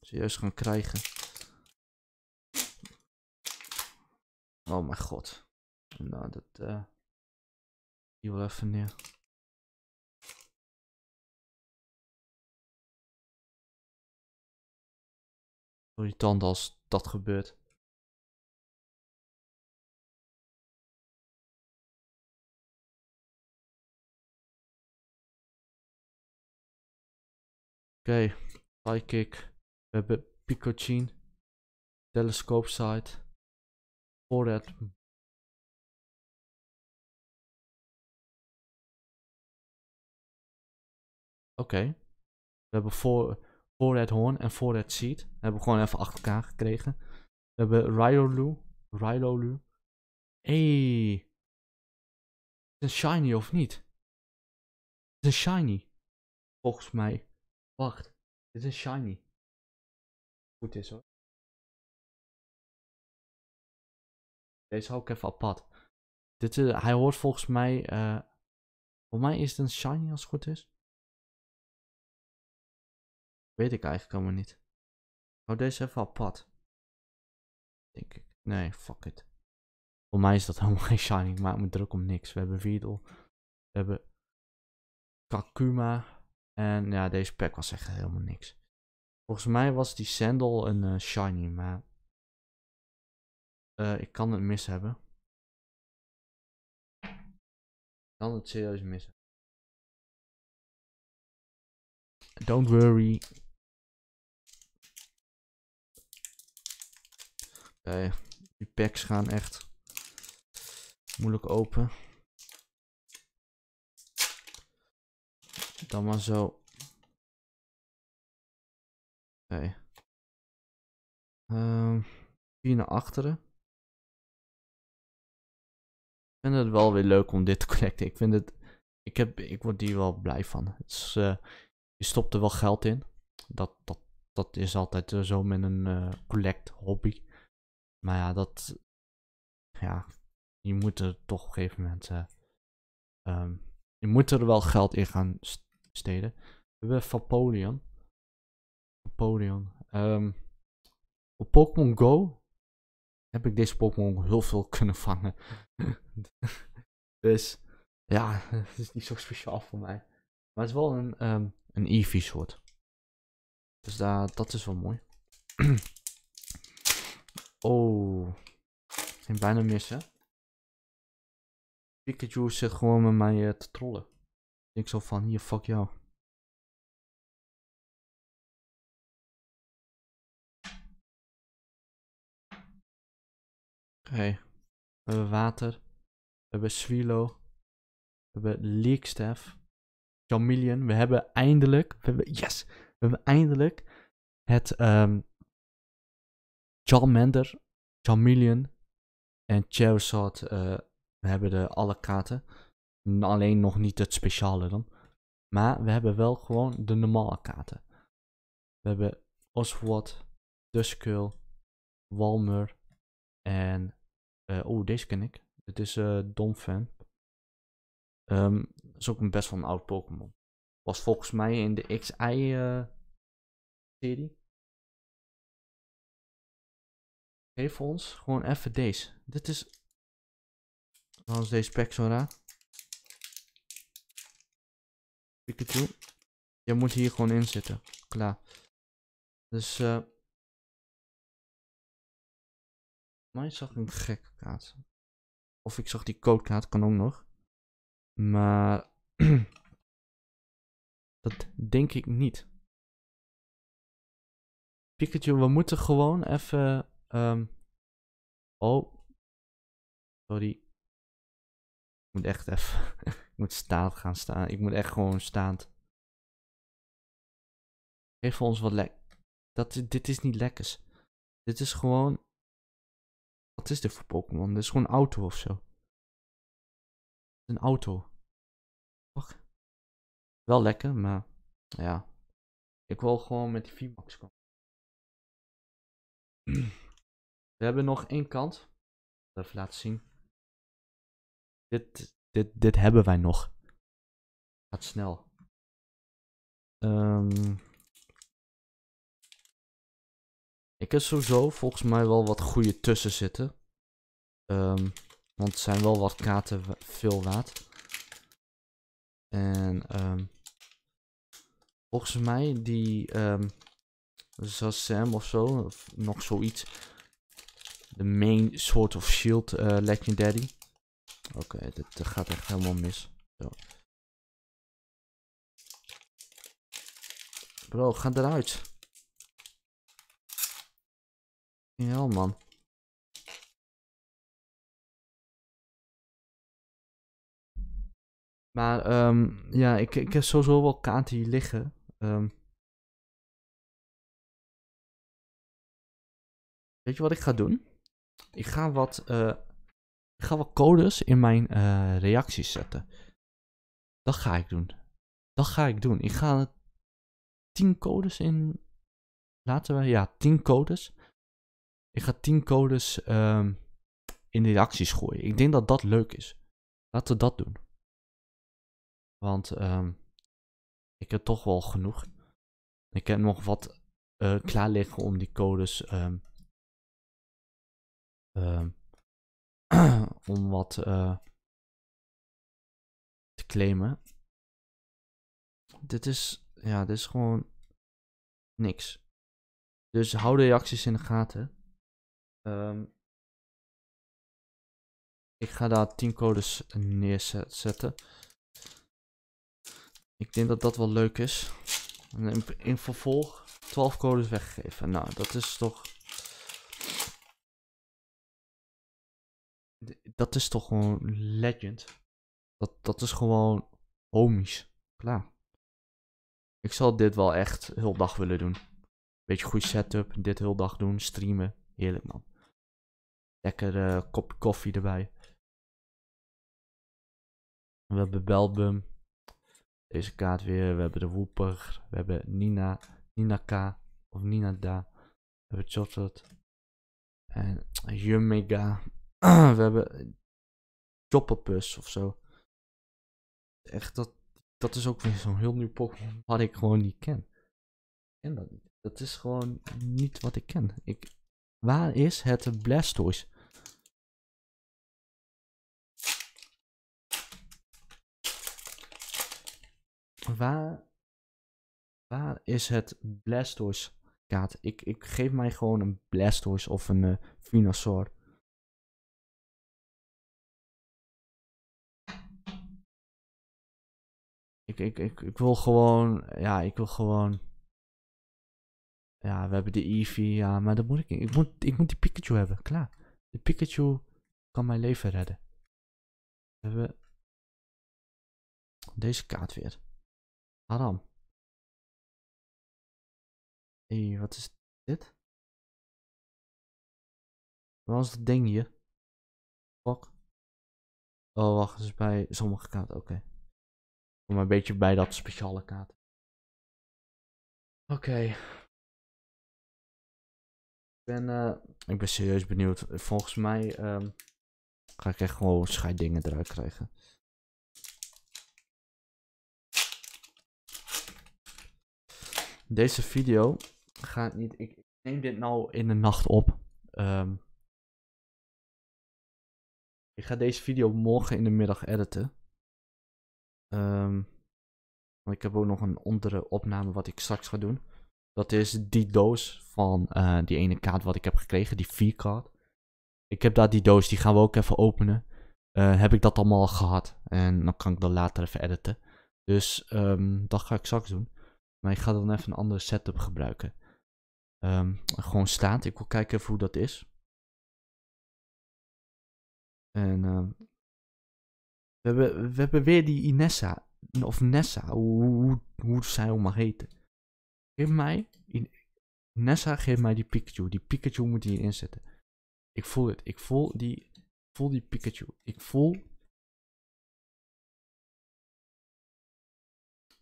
serieus gaan krijgen. Oh mijn god. Nou, dat... Uh, eh,
hier wel even neer. Voor die tanden als dat gebeurt. Oké, okay. We hebben Picochin. Telescope Site. Forehead. Oké.
We hebben voor, Forehead Horn en Forehead Seed. Dat hebben we gewoon even achter elkaar gekregen. We hebben Ryolu. Ryolu. Hey. Is een shiny of niet? Is een shiny. Volgens mij.
Wacht, dit is een shiny. Goed is hoor. Deze hou ik even apart. Dit is, eh, hij hoort volgens mij. Eh, voor mij is het een shiny als het goed is.
Weet ik eigenlijk helemaal niet. Hou deze even apart. Denk ik. Nee, fuck it. Voor mij is dat helemaal geen shiny. Ik maak me druk om niks. We hebben Weedle. We hebben Kakuma. En ja, deze pack was echt helemaal niks. Volgens mij was die Sandal een eh, shiny, maar eh, ik kan het mis hebben.
Ik kan het serieus missen.
Don't worry. Oké, eh, die packs gaan echt moeilijk open. Dan maar zo.
Oké. hier
ehm, naar achteren. Ik vind het wel weer leuk om dit te collecten. Ik vind het... Ik, heb, ik word hier wel blij van. Het is, eh, je stopt er wel geld in. Dat, dat, dat is altijd eh, zo met een eh, collect hobby. Maar ja, dat... Ja, je moet er toch op een gegeven moment... Ehm, je moet er wel geld in gaan steden. We hebben van Vaporeon. Ehm, op Pokémon Go heb ik deze Pokémon heel veel kunnen vangen. dus ja, het is niet zo speciaal voor mij. Maar het is wel een, um, een Eevee soort. Dus daar, dat is wel mooi. oh. Ik bijna missen. Pikachu zit gewoon met mij eh, te trollen. Ik zo van, hier, fuck jou. Oké. We hebben water. We hebben Swilo. We hebben Leakstaff. Chameleon. We hebben eindelijk. We hebben, yes! We hebben eindelijk het um, Charmander, Chameleon en Charizard. Eh, we hebben de alle kaarten. Alleen nog niet het speciale dan. Maar we hebben wel gewoon de normale kaarten. We hebben Oswald, Duskull, Walmer en... Uh, oh, deze ken ik. Dit is uh, eh, Domfan. Um, ehm, is ook een best wel een oud Pokémon. Was volgens mij in de
XI-serie. Eh,
Geef ons gewoon even deze. Dit is... Waarom deze pack zo raar? Pikachu. Je moet hier gewoon in
zitten. Klaar. Dus, eh. Uh...
Maar ik zag een gekke kaart. Of ik zag die codekaart, kan ook nog. Maar. dat denk ik niet.
Pikachu, we moeten gewoon even. Um... Oh. Sorry. Ik moet echt
even. Ik moet staand gaan staan. Ik moet echt gewoon staand. Geef voor ons wat lekker. Dit is niet lekkers. Dit is gewoon...
Wat is dit voor Pokémon? Dit is gewoon een auto of zo. Een auto. Fuck. Wel lekker, maar... Ja. Ik wil gewoon met die V-Max komen. We hebben nog één kant. even laten zien. Dit dit, dit hebben wij nog. Gaat snel. Ehm,
ik heb sowieso volgens mij wel wat goede tussen zitten. Ehm, want het zijn wel wat kaarten veel waard. En ehm, volgens mij die um, Zazam of zo, of nog zoiets. De main sort of shield uh, legendary. Oké, dit gaat echt helemaal mis. Zo.
Bro, ga eruit. Ja, man. Maar um, ja, ik, ik heb sowieso wel kaarten hier liggen. Ehm. weet je wat ik ga
doen? Ik ga wat uh, ik ga wat codes in mijn eh, reacties zetten. Dat ga ik doen. Dat ga ik doen. Ik ga 10 codes in. Laten we, ja, 10 codes. Ik ga 10 codes ehm, in de reacties gooien. Ik denk dat dat leuk is. Laten we dat doen. Want ehm, ik heb toch wel genoeg. Ik heb nog wat eh, klaar liggen om die codes um,
om wat eh, te claimen. Dit is, ja, dit is gewoon niks. Dus hou de reacties in de gaten.
Ehm, ik ga daar 10 codes neerzetten. Ik denk dat dat wel leuk is. En in vervolg 12 codes weggeven. Nou, dat is toch dat is toch gewoon legend. Dat, dat is gewoon homies. Klaar. Ik zal dit wel echt heel dag willen doen. Beetje goede setup, dit heel dag doen, streamen. Heerlijk man. Lekker uh, eh, kopje koffie erbij. We hebben Belbum. Deze kaart weer. We hebben de Woeper. We hebben Nina. Nina K. Of Nina Da. We hebben Chocolate. En Jumega. we hebben Chopperpus of zo. Echt, dat, dat is ook weer zo'n heel nieuw Pokémon wat ik gewoon niet ken. Ik ken dat niet. Dat is gewoon niet wat ik ken. Ik, waar is het Blastoise? Waar, waar is het Blastoise kaart? Ik, ik geef mij gewoon een Blastoise of een uh, Venusaur. ik, ik, ik, wil gewoon, ja, ik wil gewoon. Ja, we hebben de Eevee, ja, maar dat moet ik Ik moet, ik moet die Pikachu hebben, klaar. De Pikachu kan mijn leven redden.
We hebben deze kaart weer. Adam. Hé, hey, wat is dit? Wat is dat ding hier? Fuck. Oh, wacht, het is bij sommige kaarten, oké. Om een beetje bij dat speciale kaart.
Oké. Ik, ben, eh, ik ben serieus benieuwd. Volgens mij ehm, ga ik echt gewoon scheidingen eruit krijgen. Deze video gaat niet... Ik neem dit nou in de nacht op. Ehm, ik ga deze video morgen in de middag editen. Ehm, ik heb ook nog een andere opname wat ik straks ga doen. Dat is die doos van eh, die ene kaart wat ik heb gekregen, die kaart. Ik heb daar die doos, die gaan we ook even openen. Eh, heb ik dat allemaal gehad. En dan kan ik dat later even editen. Dus ehm, dat ga ik straks doen. Maar ik ga dan even een andere setup gebruiken. Ehm, gewoon staand. Ik wil kijken even hoe dat is. En we hebben, we hebben weer die Inessa. Of Nessa, hoe, hoe, hoe zij ook mag heten. Geef mij. Nessa geef mij die Pikachu. Die Pikachu moet hierin zitten. Ik voel het. Ik voel die, ik voel die Pikachu. Ik voel.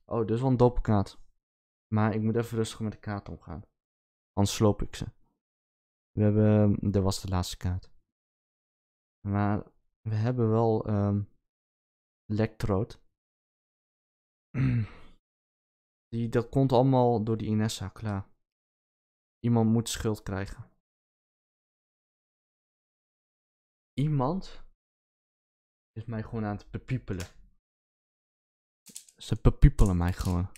Oh, dit is wel een dope kaart. Maar ik
moet even rustig met de kaart omgaan. Anders sloop ik ze. We hebben. Ehm, Dat was de laatste kaart. Maar we hebben wel. Ehm, Electrode. Mm. Die, dat komt allemaal
door die Inessa, klaar. Iemand moet schuld krijgen. Iemand is mij gewoon aan het bepiepelen.
Ze bepiepelen mij gewoon.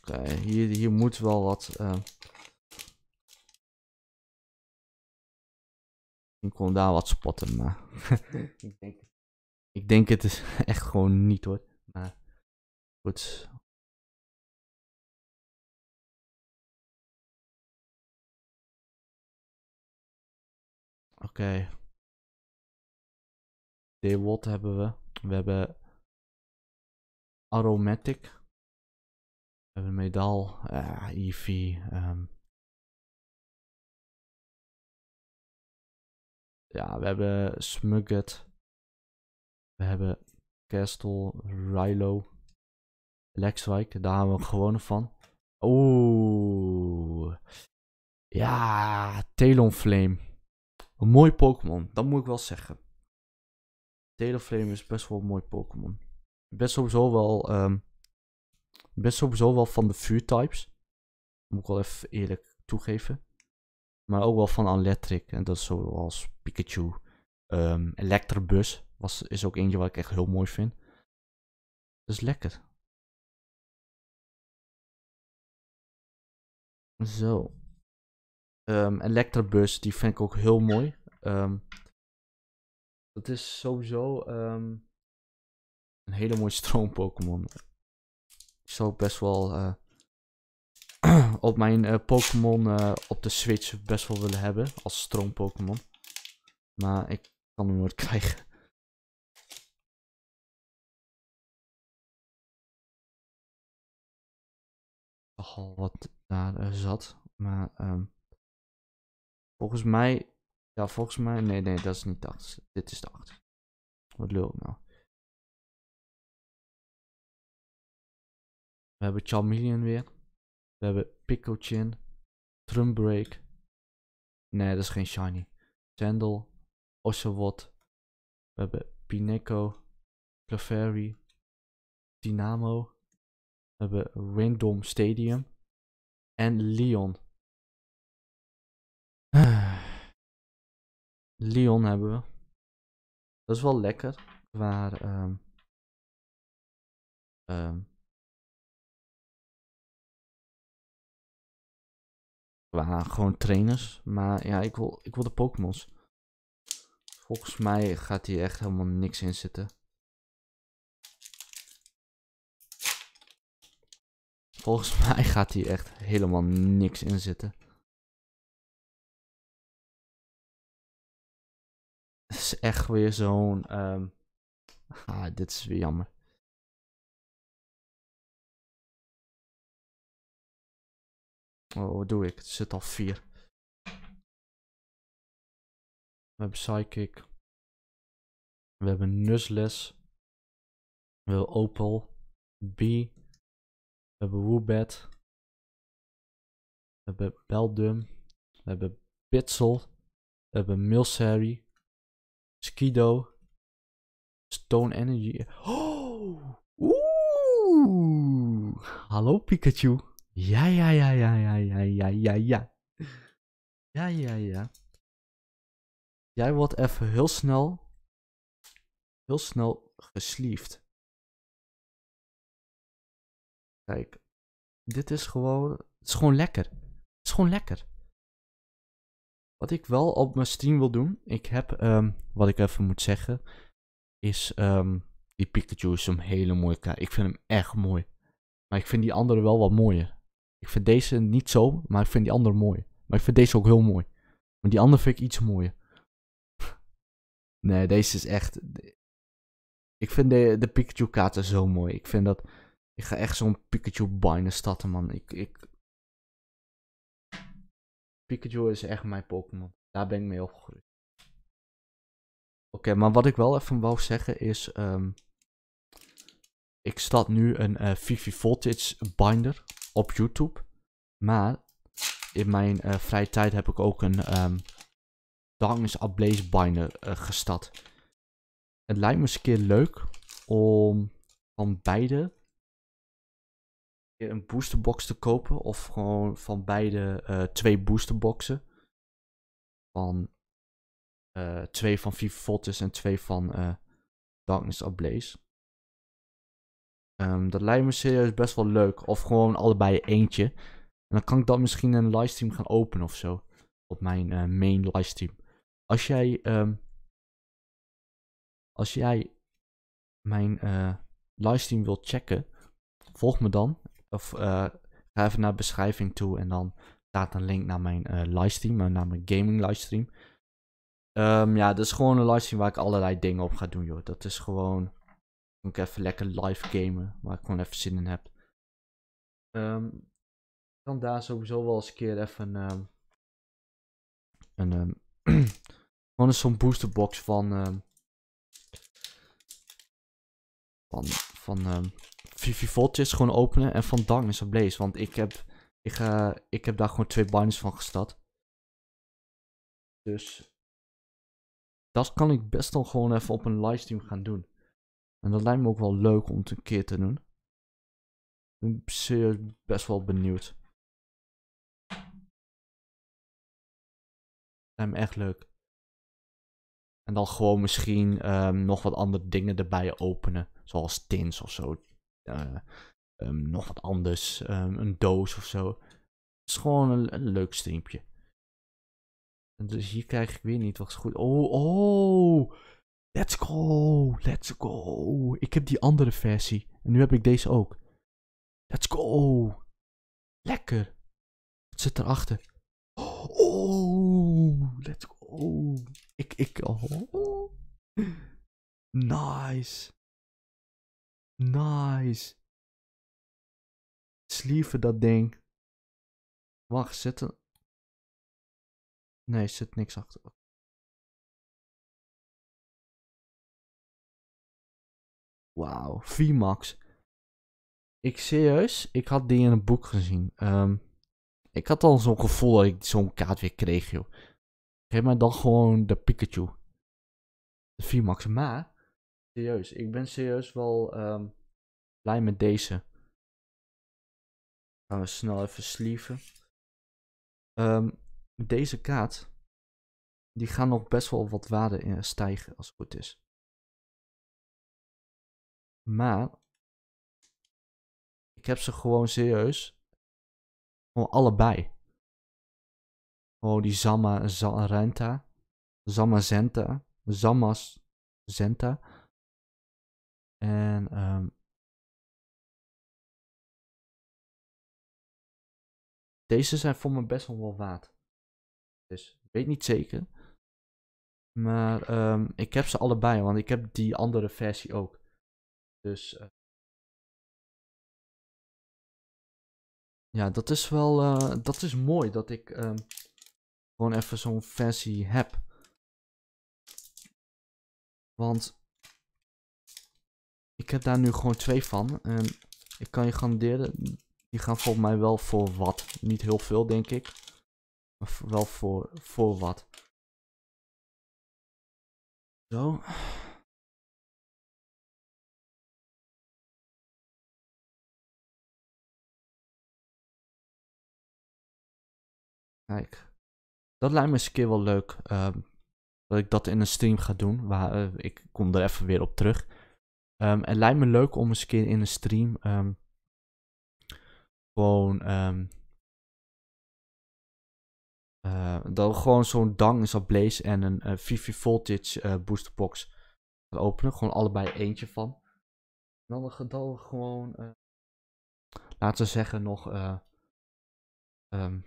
Oké, hier, hier moet wel wat... Eh,
Ik kon daar wat spotten, maar ik, denk, ik denk het is echt gewoon niet hoor. Maar goed. Oké.
Okay. wat hebben we. We hebben Aromatic. We hebben Medal, uh, ah, EV, um,
Ja, we hebben
Smugget. We hebben Castle, Rilo, Lexwijk. Daar hebben we gewoon van. Oeh. Ja, Talonflame. Een mooi Pokémon, dat moet ik wel zeggen. Talonflame is best wel een mooi Pokémon. Best sowieso wel, ehm, best sowieso wel van de vuurtypes. Moet ik wel even eerlijk toegeven. Maar ook wel van Electric. En dat is zoals Pikachu. Um, Electrobus was, is ook eentje wat ik echt heel mooi vind. Dat is lekker. Zo. Um, Electrobus, die vind ik ook heel mooi. Ehm, dat is sowieso een hele mooie stroom-Pokémon. Ik zou best wel eh, op mijn eh, Pokémon eh, op de Switch best wel willen hebben. Als stroom Pokémon. Maar ik kan hem nooit krijgen. Al wat daar eh, zat. Maar ehm, volgens mij. Ja, volgens mij. Nee, nee, dat is niet de Dit
is de Wat lul ik nou?
We hebben Charmeleon weer. We hebben Pico Chin. Trumbreak. Nee, dat is geen shiny. Sandal. Oshawott. We hebben Pineco. Clefairy. Dynamo. We hebben Random Stadium. En Leon.
Leon hebben we. Dat is wel lekker. Waar. Um, um, waren
gewoon trainers. Maar ja, ik wil, ik wil de Pokémons. Volgens mij gaat hier echt helemaal niks in zitten. Volgens mij gaat hier echt helemaal niks in zitten.
Het is echt weer zo'n... Um... Ah, dit is weer jammer. Oh, wat doe ik? Het zit al vier. We hebben Psychic. We hebben Nuzles. We hebben Opal. B. We hebben Woobat. We hebben Beldum.
We hebben Pitsel. We hebben Milcery. Skido. Stone Energy.
Oh! Oeh!
Hallo Pikachu. Ja, ja, ja, ja, ja, ja, ja, ja, ja. Ja, ja, ja. Jij wordt even heel snel,
heel snel gesliefd.
Kijk, dit is gewoon, het is gewoon lekker. Het is gewoon lekker. Wat ik wel op mijn stream wil doen, ik heb, ehm, wat ik even moet zeggen, is ehm, die Pikachu is een hele mooie kaart. Ik vind hem echt mooi. Maar ik vind die andere wel wat mooier. Ik vind deze niet zo, maar ik vind die andere mooi. Maar ik vind deze ook heel mooi. Maar die andere vind ik iets mooier. nee, deze is echt... Ik vind de, de Pikachu kaarten zo mooi. Ik vind dat... Ik ga echt zo'n Pikachu binder starten, man. Ik, ik... Pikachu is echt mijn Pokémon. Daar ben ik mee opgegroeid. Oké, maar wat ik wel even wou zeggen is... Ehm, ik start nu een uh, eh, Vivi Voltage binder op YouTube. Maar in mijn eh, vrije tijd heb ik ook een um, Darkness Ablaze binder eh, gestart. Het lijkt me eens een keer leuk om van beide een boosterbox te kopen. Of gewoon van beide eh, twee boosterboxen. Van twee van Five Voltus en twee van Darkness Ablaze. Um, dat lijkt me serieus best wel leuk. Of gewoon allebei eentje. En dan kan ik dat misschien in een livestream gaan openen of zo. Op mijn eh, main livestream. Als jij. Ehm, als jij mijn eh, livestream wilt checken, volg me dan. Of eh, ga even naar de beschrijving toe en dan staat een link naar mijn livestream, naar mijn gaming livestream. Ehm, ja, dat is gewoon een livestream waar ik allerlei dingen op ga doen, joh. Dat is gewoon ik even lekker live gamen, waar ik gewoon even zin in heb. Um, kan daar sowieso wel eens een keer even um, een. Um, gewoon zo'n boosterbox van. Um, van. van Vivi Voltjes gewoon openen en van is het Blaze. Want ik heb. Ik, uh, ik heb daar gewoon twee binders van gestart. Dus. Dat kan ik best dan gewoon even op een livestream gaan doen. En dat lijkt me ook wel leuk om het een keer te doen. Ik ben best wel benieuwd. Lijkt me echt leuk. En dan gewoon misschien ehm, nog wat andere dingen erbij openen. Zoals tins of zo. Eh, ehm, nog wat anders. Ehm, een doos of zo. Het is gewoon een, leuk streampje. dus hier krijg ik weer niet wat goed. Oh, oh! Let's go, let's go. Ik heb die andere versie. En nu heb ik deze ook. Let's go. Lekker. Wat zit erachter?
Oh, let's go. Ik, ik, oh. Nice. Nice. Slieven dat ding. Wacht, zit er... Nee, zit niks achter.
Wauw, VMAX. Ik serieus, ik had die in een boek gezien. Ehm, ik had al zo'n gevoel dat ik zo'n kaart weer kreeg, joh. Geef mij dan gewoon de Pikachu. De VMAX. Maar, serieus, ik ben serieus wel ehm, blij met deze. Gaan we snel even slieven. Ehm, deze kaart, die gaan nog best wel wat waarde in stijgen als het goed
is. Maar
ik heb ze gewoon serieus. Gewoon allebei. Oh die Zama en Zama Zenta, Zamas. Zenta. En um,
deze zijn voor me best wel waard.
Dus ik weet niet zeker. Maar um, ik heb ze allebei, want ik heb die andere versie ook. Dus eh ja, dat is wel, eh, dat is mooi dat ik ehm, gewoon even zo'n versie heb. Want ik heb daar nu gewoon twee van. En ik kan je garanderen, die gaan volgens mij wel voor wat. Niet heel veel, denk ik. Maar wel voor, voor wat. Zo. Kijk. Dat lijkt me eens een keer wel leuk. Ehm, dat ik dat in een stream ga doen. Waar, eh, ik kom er even weer op terug. Um, het lijkt me leuk om eens een keer in een stream. Ehm, gewoon. Uh, dat gewoon zo'n Dang is op Blaze en een uh, eh, Vivi Voltage boosterbox gaan openen. Gewoon allebei eentje van. En dan gedoog gewoon. laten we zeggen nog. Um,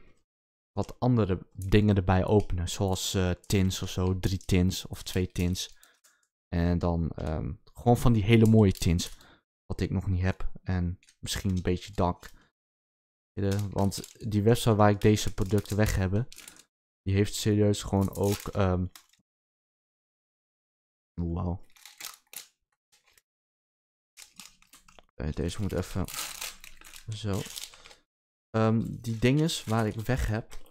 wat andere dingen erbij openen. Zoals eh, tins of zo, drie tins of twee tins. En dan ehm, gewoon van die hele mooie tins. Wat ik nog niet heb. En misschien een beetje dak. Eh, want die website waar ik deze producten weg heb, die heeft serieus gewoon ook. Um... Ehm, wow. Eh, deze moet even. Zo. Ehm, die dinges waar ik weg heb,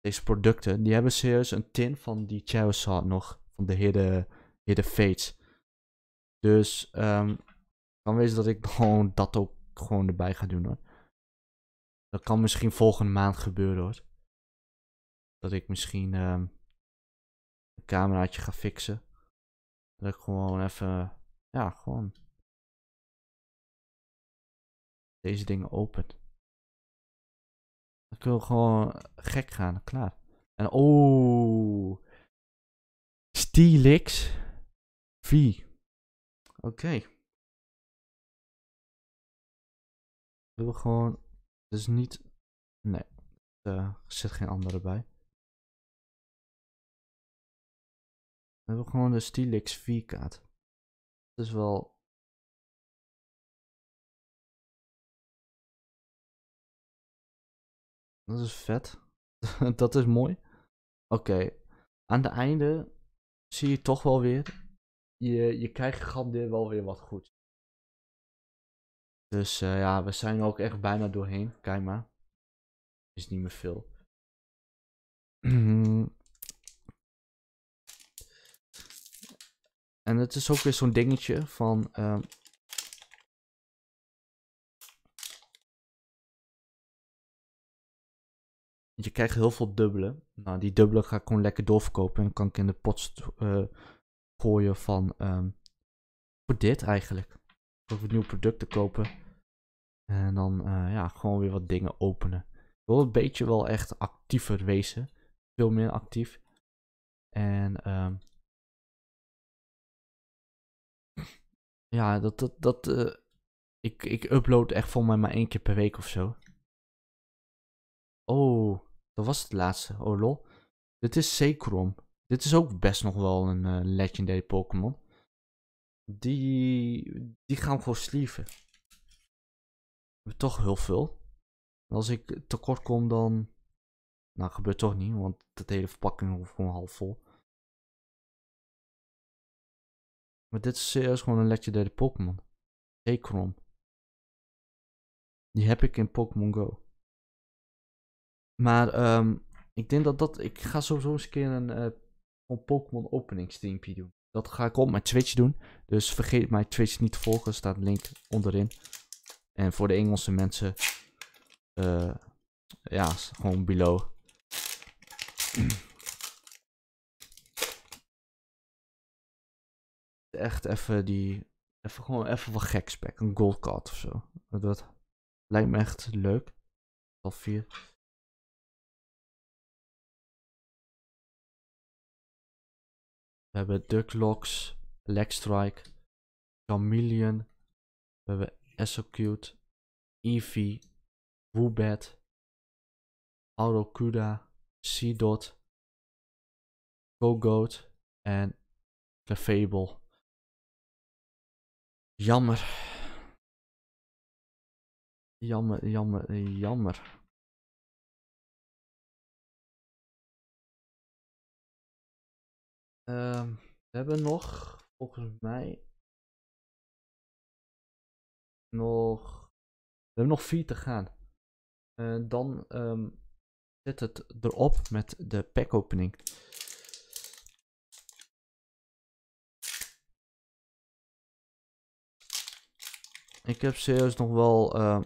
deze producten, die hebben serieus een tin van die Charizard nog. Van de Hidden, hidden Fates. Dus um, kan wezen dat ik gewoon dat ook gewoon erbij ga doen hoor. Dat kan misschien volgende maand gebeuren hoor. Dat ik misschien um, een cameraatje ga fixen. Dat ik gewoon even, ja gewoon
deze dingen opent.
Ik wil gewoon gek gaan, klaar. En oh. Steelix V. Oké. We
hebben gewoon. gewoon. Dus niet. Nee. Er eh, zit geen andere bij. We hebben gewoon de Steelix V-kaart. Dat is wel
Dat is vet. dat is mooi. Oké. Aan het einde zie je toch wel weer. Je, je krijgt weer wel weer wat goed. Dus eh, ja, we zijn ook echt bijna doorheen. Kijk maar. Is niet meer veel. en het is ook weer zo'n dingetje van. Ehm, Want je krijgt heel veel dubbelen. Nou, die dubbelen ga ik gewoon lekker doorverkopen. En kan ik in de pot eh, gooien van. Um, voor dit eigenlijk. het nieuwe producten kopen. En dan eh, ja, gewoon weer wat dingen openen. Ik wil een beetje wel echt actiever wezen. Veel meer actief. En um, ja, dat. dat, dat eh, ik, ik upload echt volgens mij maar één keer per week of zo. Oh. Dat was het laatste. Oh lol. Dit is Zekrom. Dit is ook best nog wel een uh, legendary Pokémon. Die, die gaan gewoon slieven. Toch heel veel. En als ik tekort kom dan... Nou, gebeurt toch niet, want dat hele verpakking wordt gewoon half vol. Maar dit is serieus gewoon een legendary Pokémon. Zekrom. Die heb ik in Pokémon Go. Maar ehm, ik denk dat dat. Ik ga sowieso eens een keer een, eh, Pokémon opening streampje doen. Dat ga ik op mijn Twitch doen. Dus vergeet mijn Twitch niet te volgen. Staat een link onderin. En voor de Engelse mensen. Eh, ja, gewoon below. Echt even die. Even gewoon even wat gekspack, Een goldcard of zo. Dat lijkt me echt leuk. Al vier. We hebben Ducklocks, Legstrike, Chameleon. We hebben Essocute, Eevee, Woobat,
Aurocuda, Seedot, GoGoat en Clefable. Jammer. Jammer, jammer, jammer. Ehm, we hebben nog, volgens mij,
nog, we hebben nog vier te gaan. en eh, dan um, ehm, zit het erop met de packopening.
Ik heb serieus nog wel uh,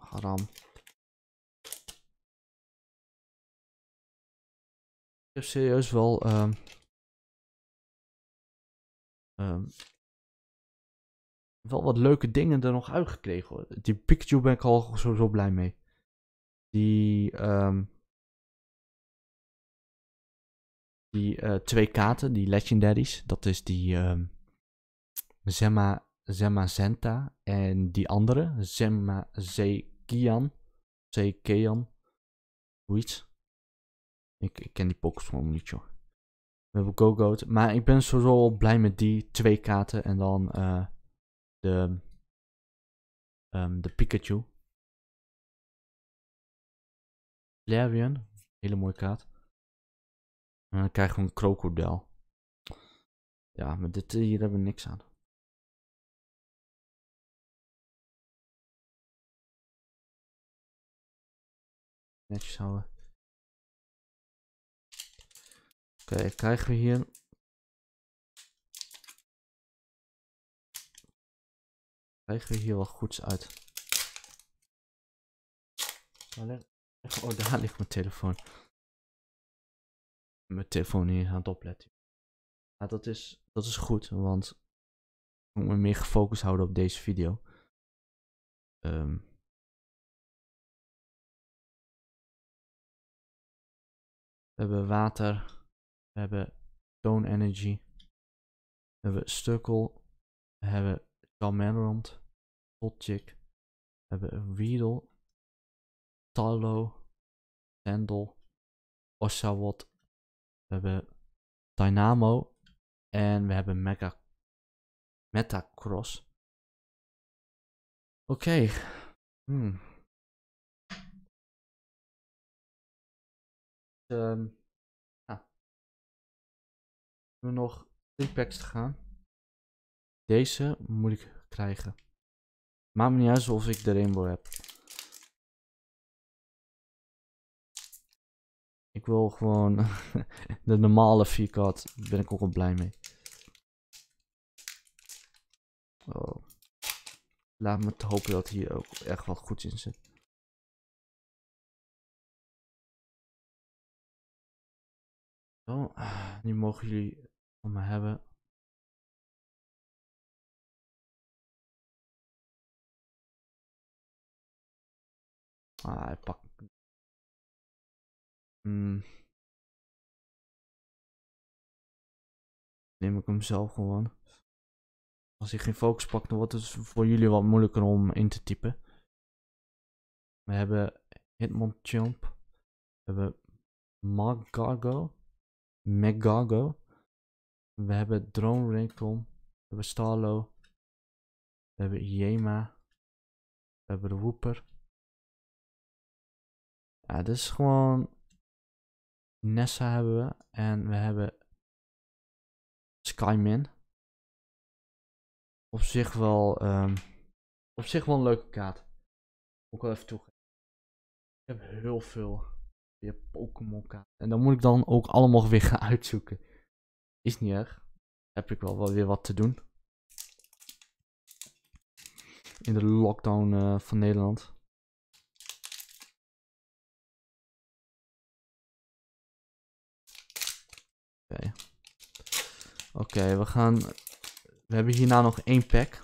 haram. heb serieus wel. Ehm,
ehm, wel wat leuke dingen er nog uitgekregen hoor. Die Pikachu ben ik al sowieso blij mee. Die. Ehm, die eh, twee katen die legendaries. Dat is die. Zemma, Zemma Zenta. En die andere, Zemma Zekian. Zekian. iets ik, ik ken die Pokémon niet, joh. We hebben go-goat Maar ik ben sowieso wel blij met die twee kaarten. En dan uh, de, ehm, de Pikachu.
Flareon. Hele mooie kaart. En dan krijgen we een krokodil. Ja, maar dit, eh, hier hebben we niks aan. Netjes houden. krijgen we hier.
Krijgen we hier wel goeds uit? Oh, oh, daar ligt mijn telefoon. Mijn telefoon hier aan het opletten.
dat is,
dat is goed, want ik moet me meer gefocust
houden op deze video. Ehm. we hebben water. We hebben
Tone Energy. We hebben Stuckle. We hebben Galmanrond. Potchick. We hebben Weedle. Tallow. Sandel. Oshawott. We hebben Dynamo. En we hebben Mega Metacross.
Oké. Hmm. Ehm,
we nog 3 packs te gaan. Deze moet ik krijgen. Maakt me niet uit alsof ik de rainbow heb. Ik wil gewoon de normale vierkant. Daar ben ik ook wel blij mee. Oh. Laat me hopen dat hier ook echt wat goed in zit.
Zo, oh, nu mogen jullie hebben Ah, hij pakt. Hmm.
Neem ik hem zelf gewoon. Als hij geen focus pakt, dan wordt het voor jullie wat moeilijker om in te typen. We hebben Hitmonchamp. We hebben Magago. Megago. We hebben Drone Rincon. We hebben Starlo.
We hebben Jema, We hebben de Wooper. Ja, dit is gewoon... Nessa hebben we. En we hebben... Skymin. Op zich wel...
Ehm, op zich wel een leuke kaart. Ook wel even toegeven. Ik heb heel veel weer Pokémon kaarten. En dan moet ik dan ook allemaal weer gaan uitzoeken. Is niet erg. Heb ik wel, weer wat te doen. In de lockdown eh, van Nederland. Oké. Oké, we gaan... We hebben hierna nog één pack.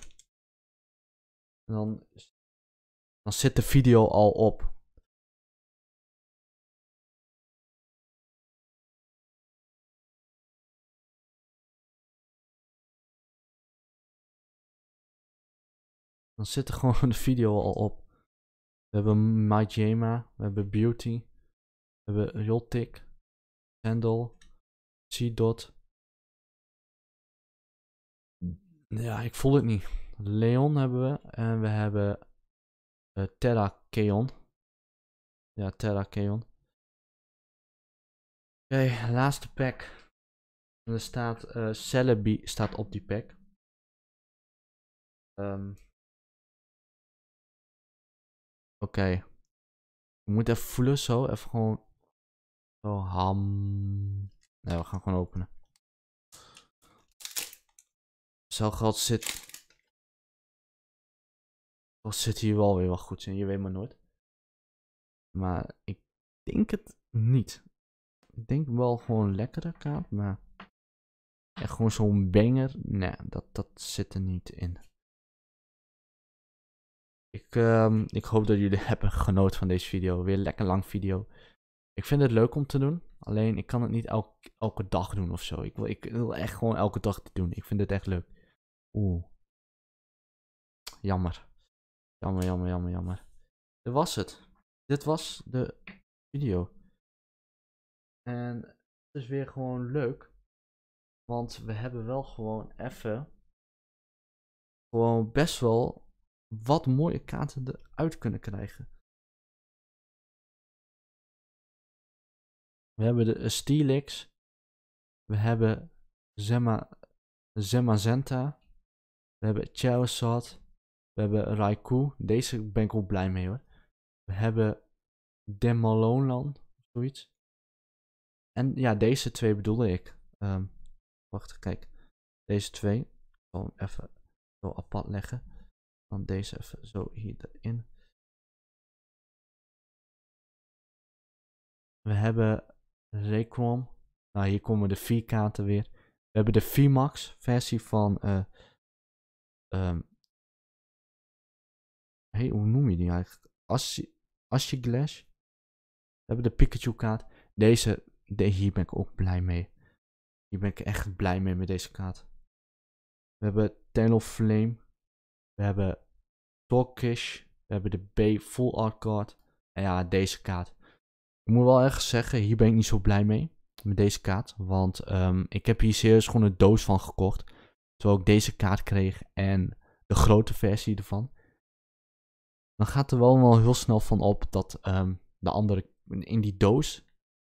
dan, dan zit de video al op. Dan zit er gewoon de video al op. We hebben Majema, we hebben Beauty, we hebben Jotik, Sandal, C-Dot. Ja, ik voel het niet. Leon hebben we en we hebben uh, Terra Keon. Ja, Terra Keon. Oké, laatste pack.
En er staat uh, Celebi staat op die pack. Um, Oké, We moet
even voelen zo. Even gewoon. Zo ham. Nee, we gaan gewoon openen. geld zit. Dat zit hier wel weer wel goed in. Je weet maar nooit. Maar ik denk het niet. Ik denk wel gewoon een lekkere kaart, maar. Echt gewoon zo'n banger. Nee, dat, dat zit er niet in. Ik, ehm, ik hoop dat jullie hebben genoten van deze video. Weer een lekker lang video. Ik vind het leuk om te doen. Alleen ik kan het niet elke dag doen of zo. Ik wil, ik wil echt gewoon elke dag dit doen. Ik vind het echt leuk. Oeh. Jammer. Jammer, jammer, jammer, jammer. Dit was het. Dit was de video. En het is weer gewoon leuk.
Want we hebben wel gewoon even. Gewoon best wel wat mooie kaarten eruit kunnen krijgen. We hebben de Steelix. We
hebben Zemma, Zenta. We hebben Charizard. We hebben Raikou. Deze ben ik ook blij mee hoor. We hebben Demolonlan. Zoiets. En ja, deze twee bedoelde ik. Ehm, wacht, kijk. Deze twee. Ik zal hem even zo apart leggen.
Dan deze even zo hier hierin.
We hebben Requiem Nou, hier komen de vier kaarten weer. We hebben de VMAX versie van... hey, eh, ehm, hoe noem je die eigenlijk? Glash. We hebben de Pikachu kaart. Deze, hier ben ik ook blij mee. Hier ben ik echt blij mee met deze kaart. We hebben Tail of Flame. We hebben Tokish, We hebben de B Full Art Card. En ja, deze kaart. Ik moet wel echt zeggen, hier ben ik niet zo blij mee. Met deze kaart. Want ehm, ik heb hier serieus gewoon een doos van gekocht. Terwijl ik deze kaart kreeg en de grote versie ervan. Dan gaat er wel, wel heel snel van op dat ehm, de andere in die doos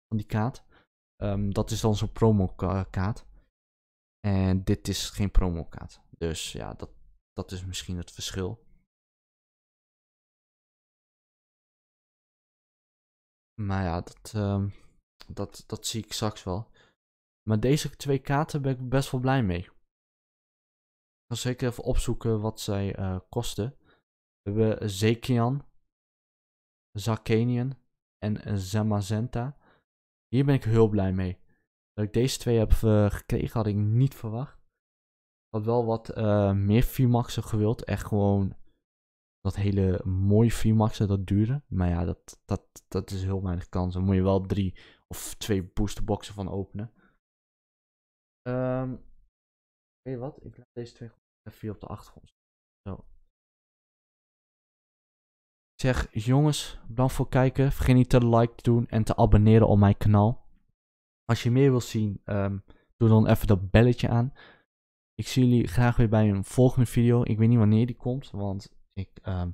van die kaart. Ehm, dat is dan zo'n promo kaart. En dit is geen promo kaart. Dus ja, dat, dat is misschien
het verschil.
Maar ja, dat, ehm, dat, dat zie ik straks wel. Maar deze twee kaarten ben ik best wel blij mee. Ik ga zeker even opzoeken wat zij eh, kosten. We hebben Zekian, Zakenian en Zamazenta. Hier ben ik heel blij mee. Dat ik deze twee heb eh, gekregen had ik niet verwacht had wel wat uh, meer VMAX'en gewild. Echt gewoon dat hele mooie VMAX'en, dat duurde. Maar ja, dat, dat, dat is heel weinig kans. Dan moet je wel drie of twee boosterboxen van openen. Um, weet je wat? Ik laat deze twee even op de achtergrond. Zo. Ik zeg jongens, bedankt voor het kijken. Vergeet niet te like te doen en te abonneren op mijn kanaal. Als je meer wilt zien, ehm, doe dan even dat belletje aan. Ik zie jullie graag weer bij een volgende video. Ik weet niet wanneer die komt, want ik... Ehm,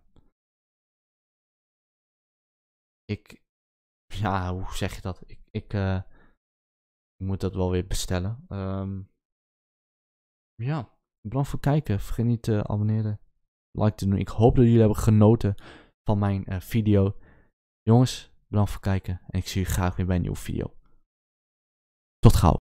ik... Ja, hoe zeg je dat? Ik, ik, eh, ik moet dat wel weer bestellen. Ehm, ja, bedankt voor het kijken. Vergeet niet te abonneren, like te doen. Ik hoop dat jullie hebben genoten van mijn eh, video. Jongens, bedankt voor het kijken. En ik zie jullie graag weer bij een nieuwe video. Tot gauw.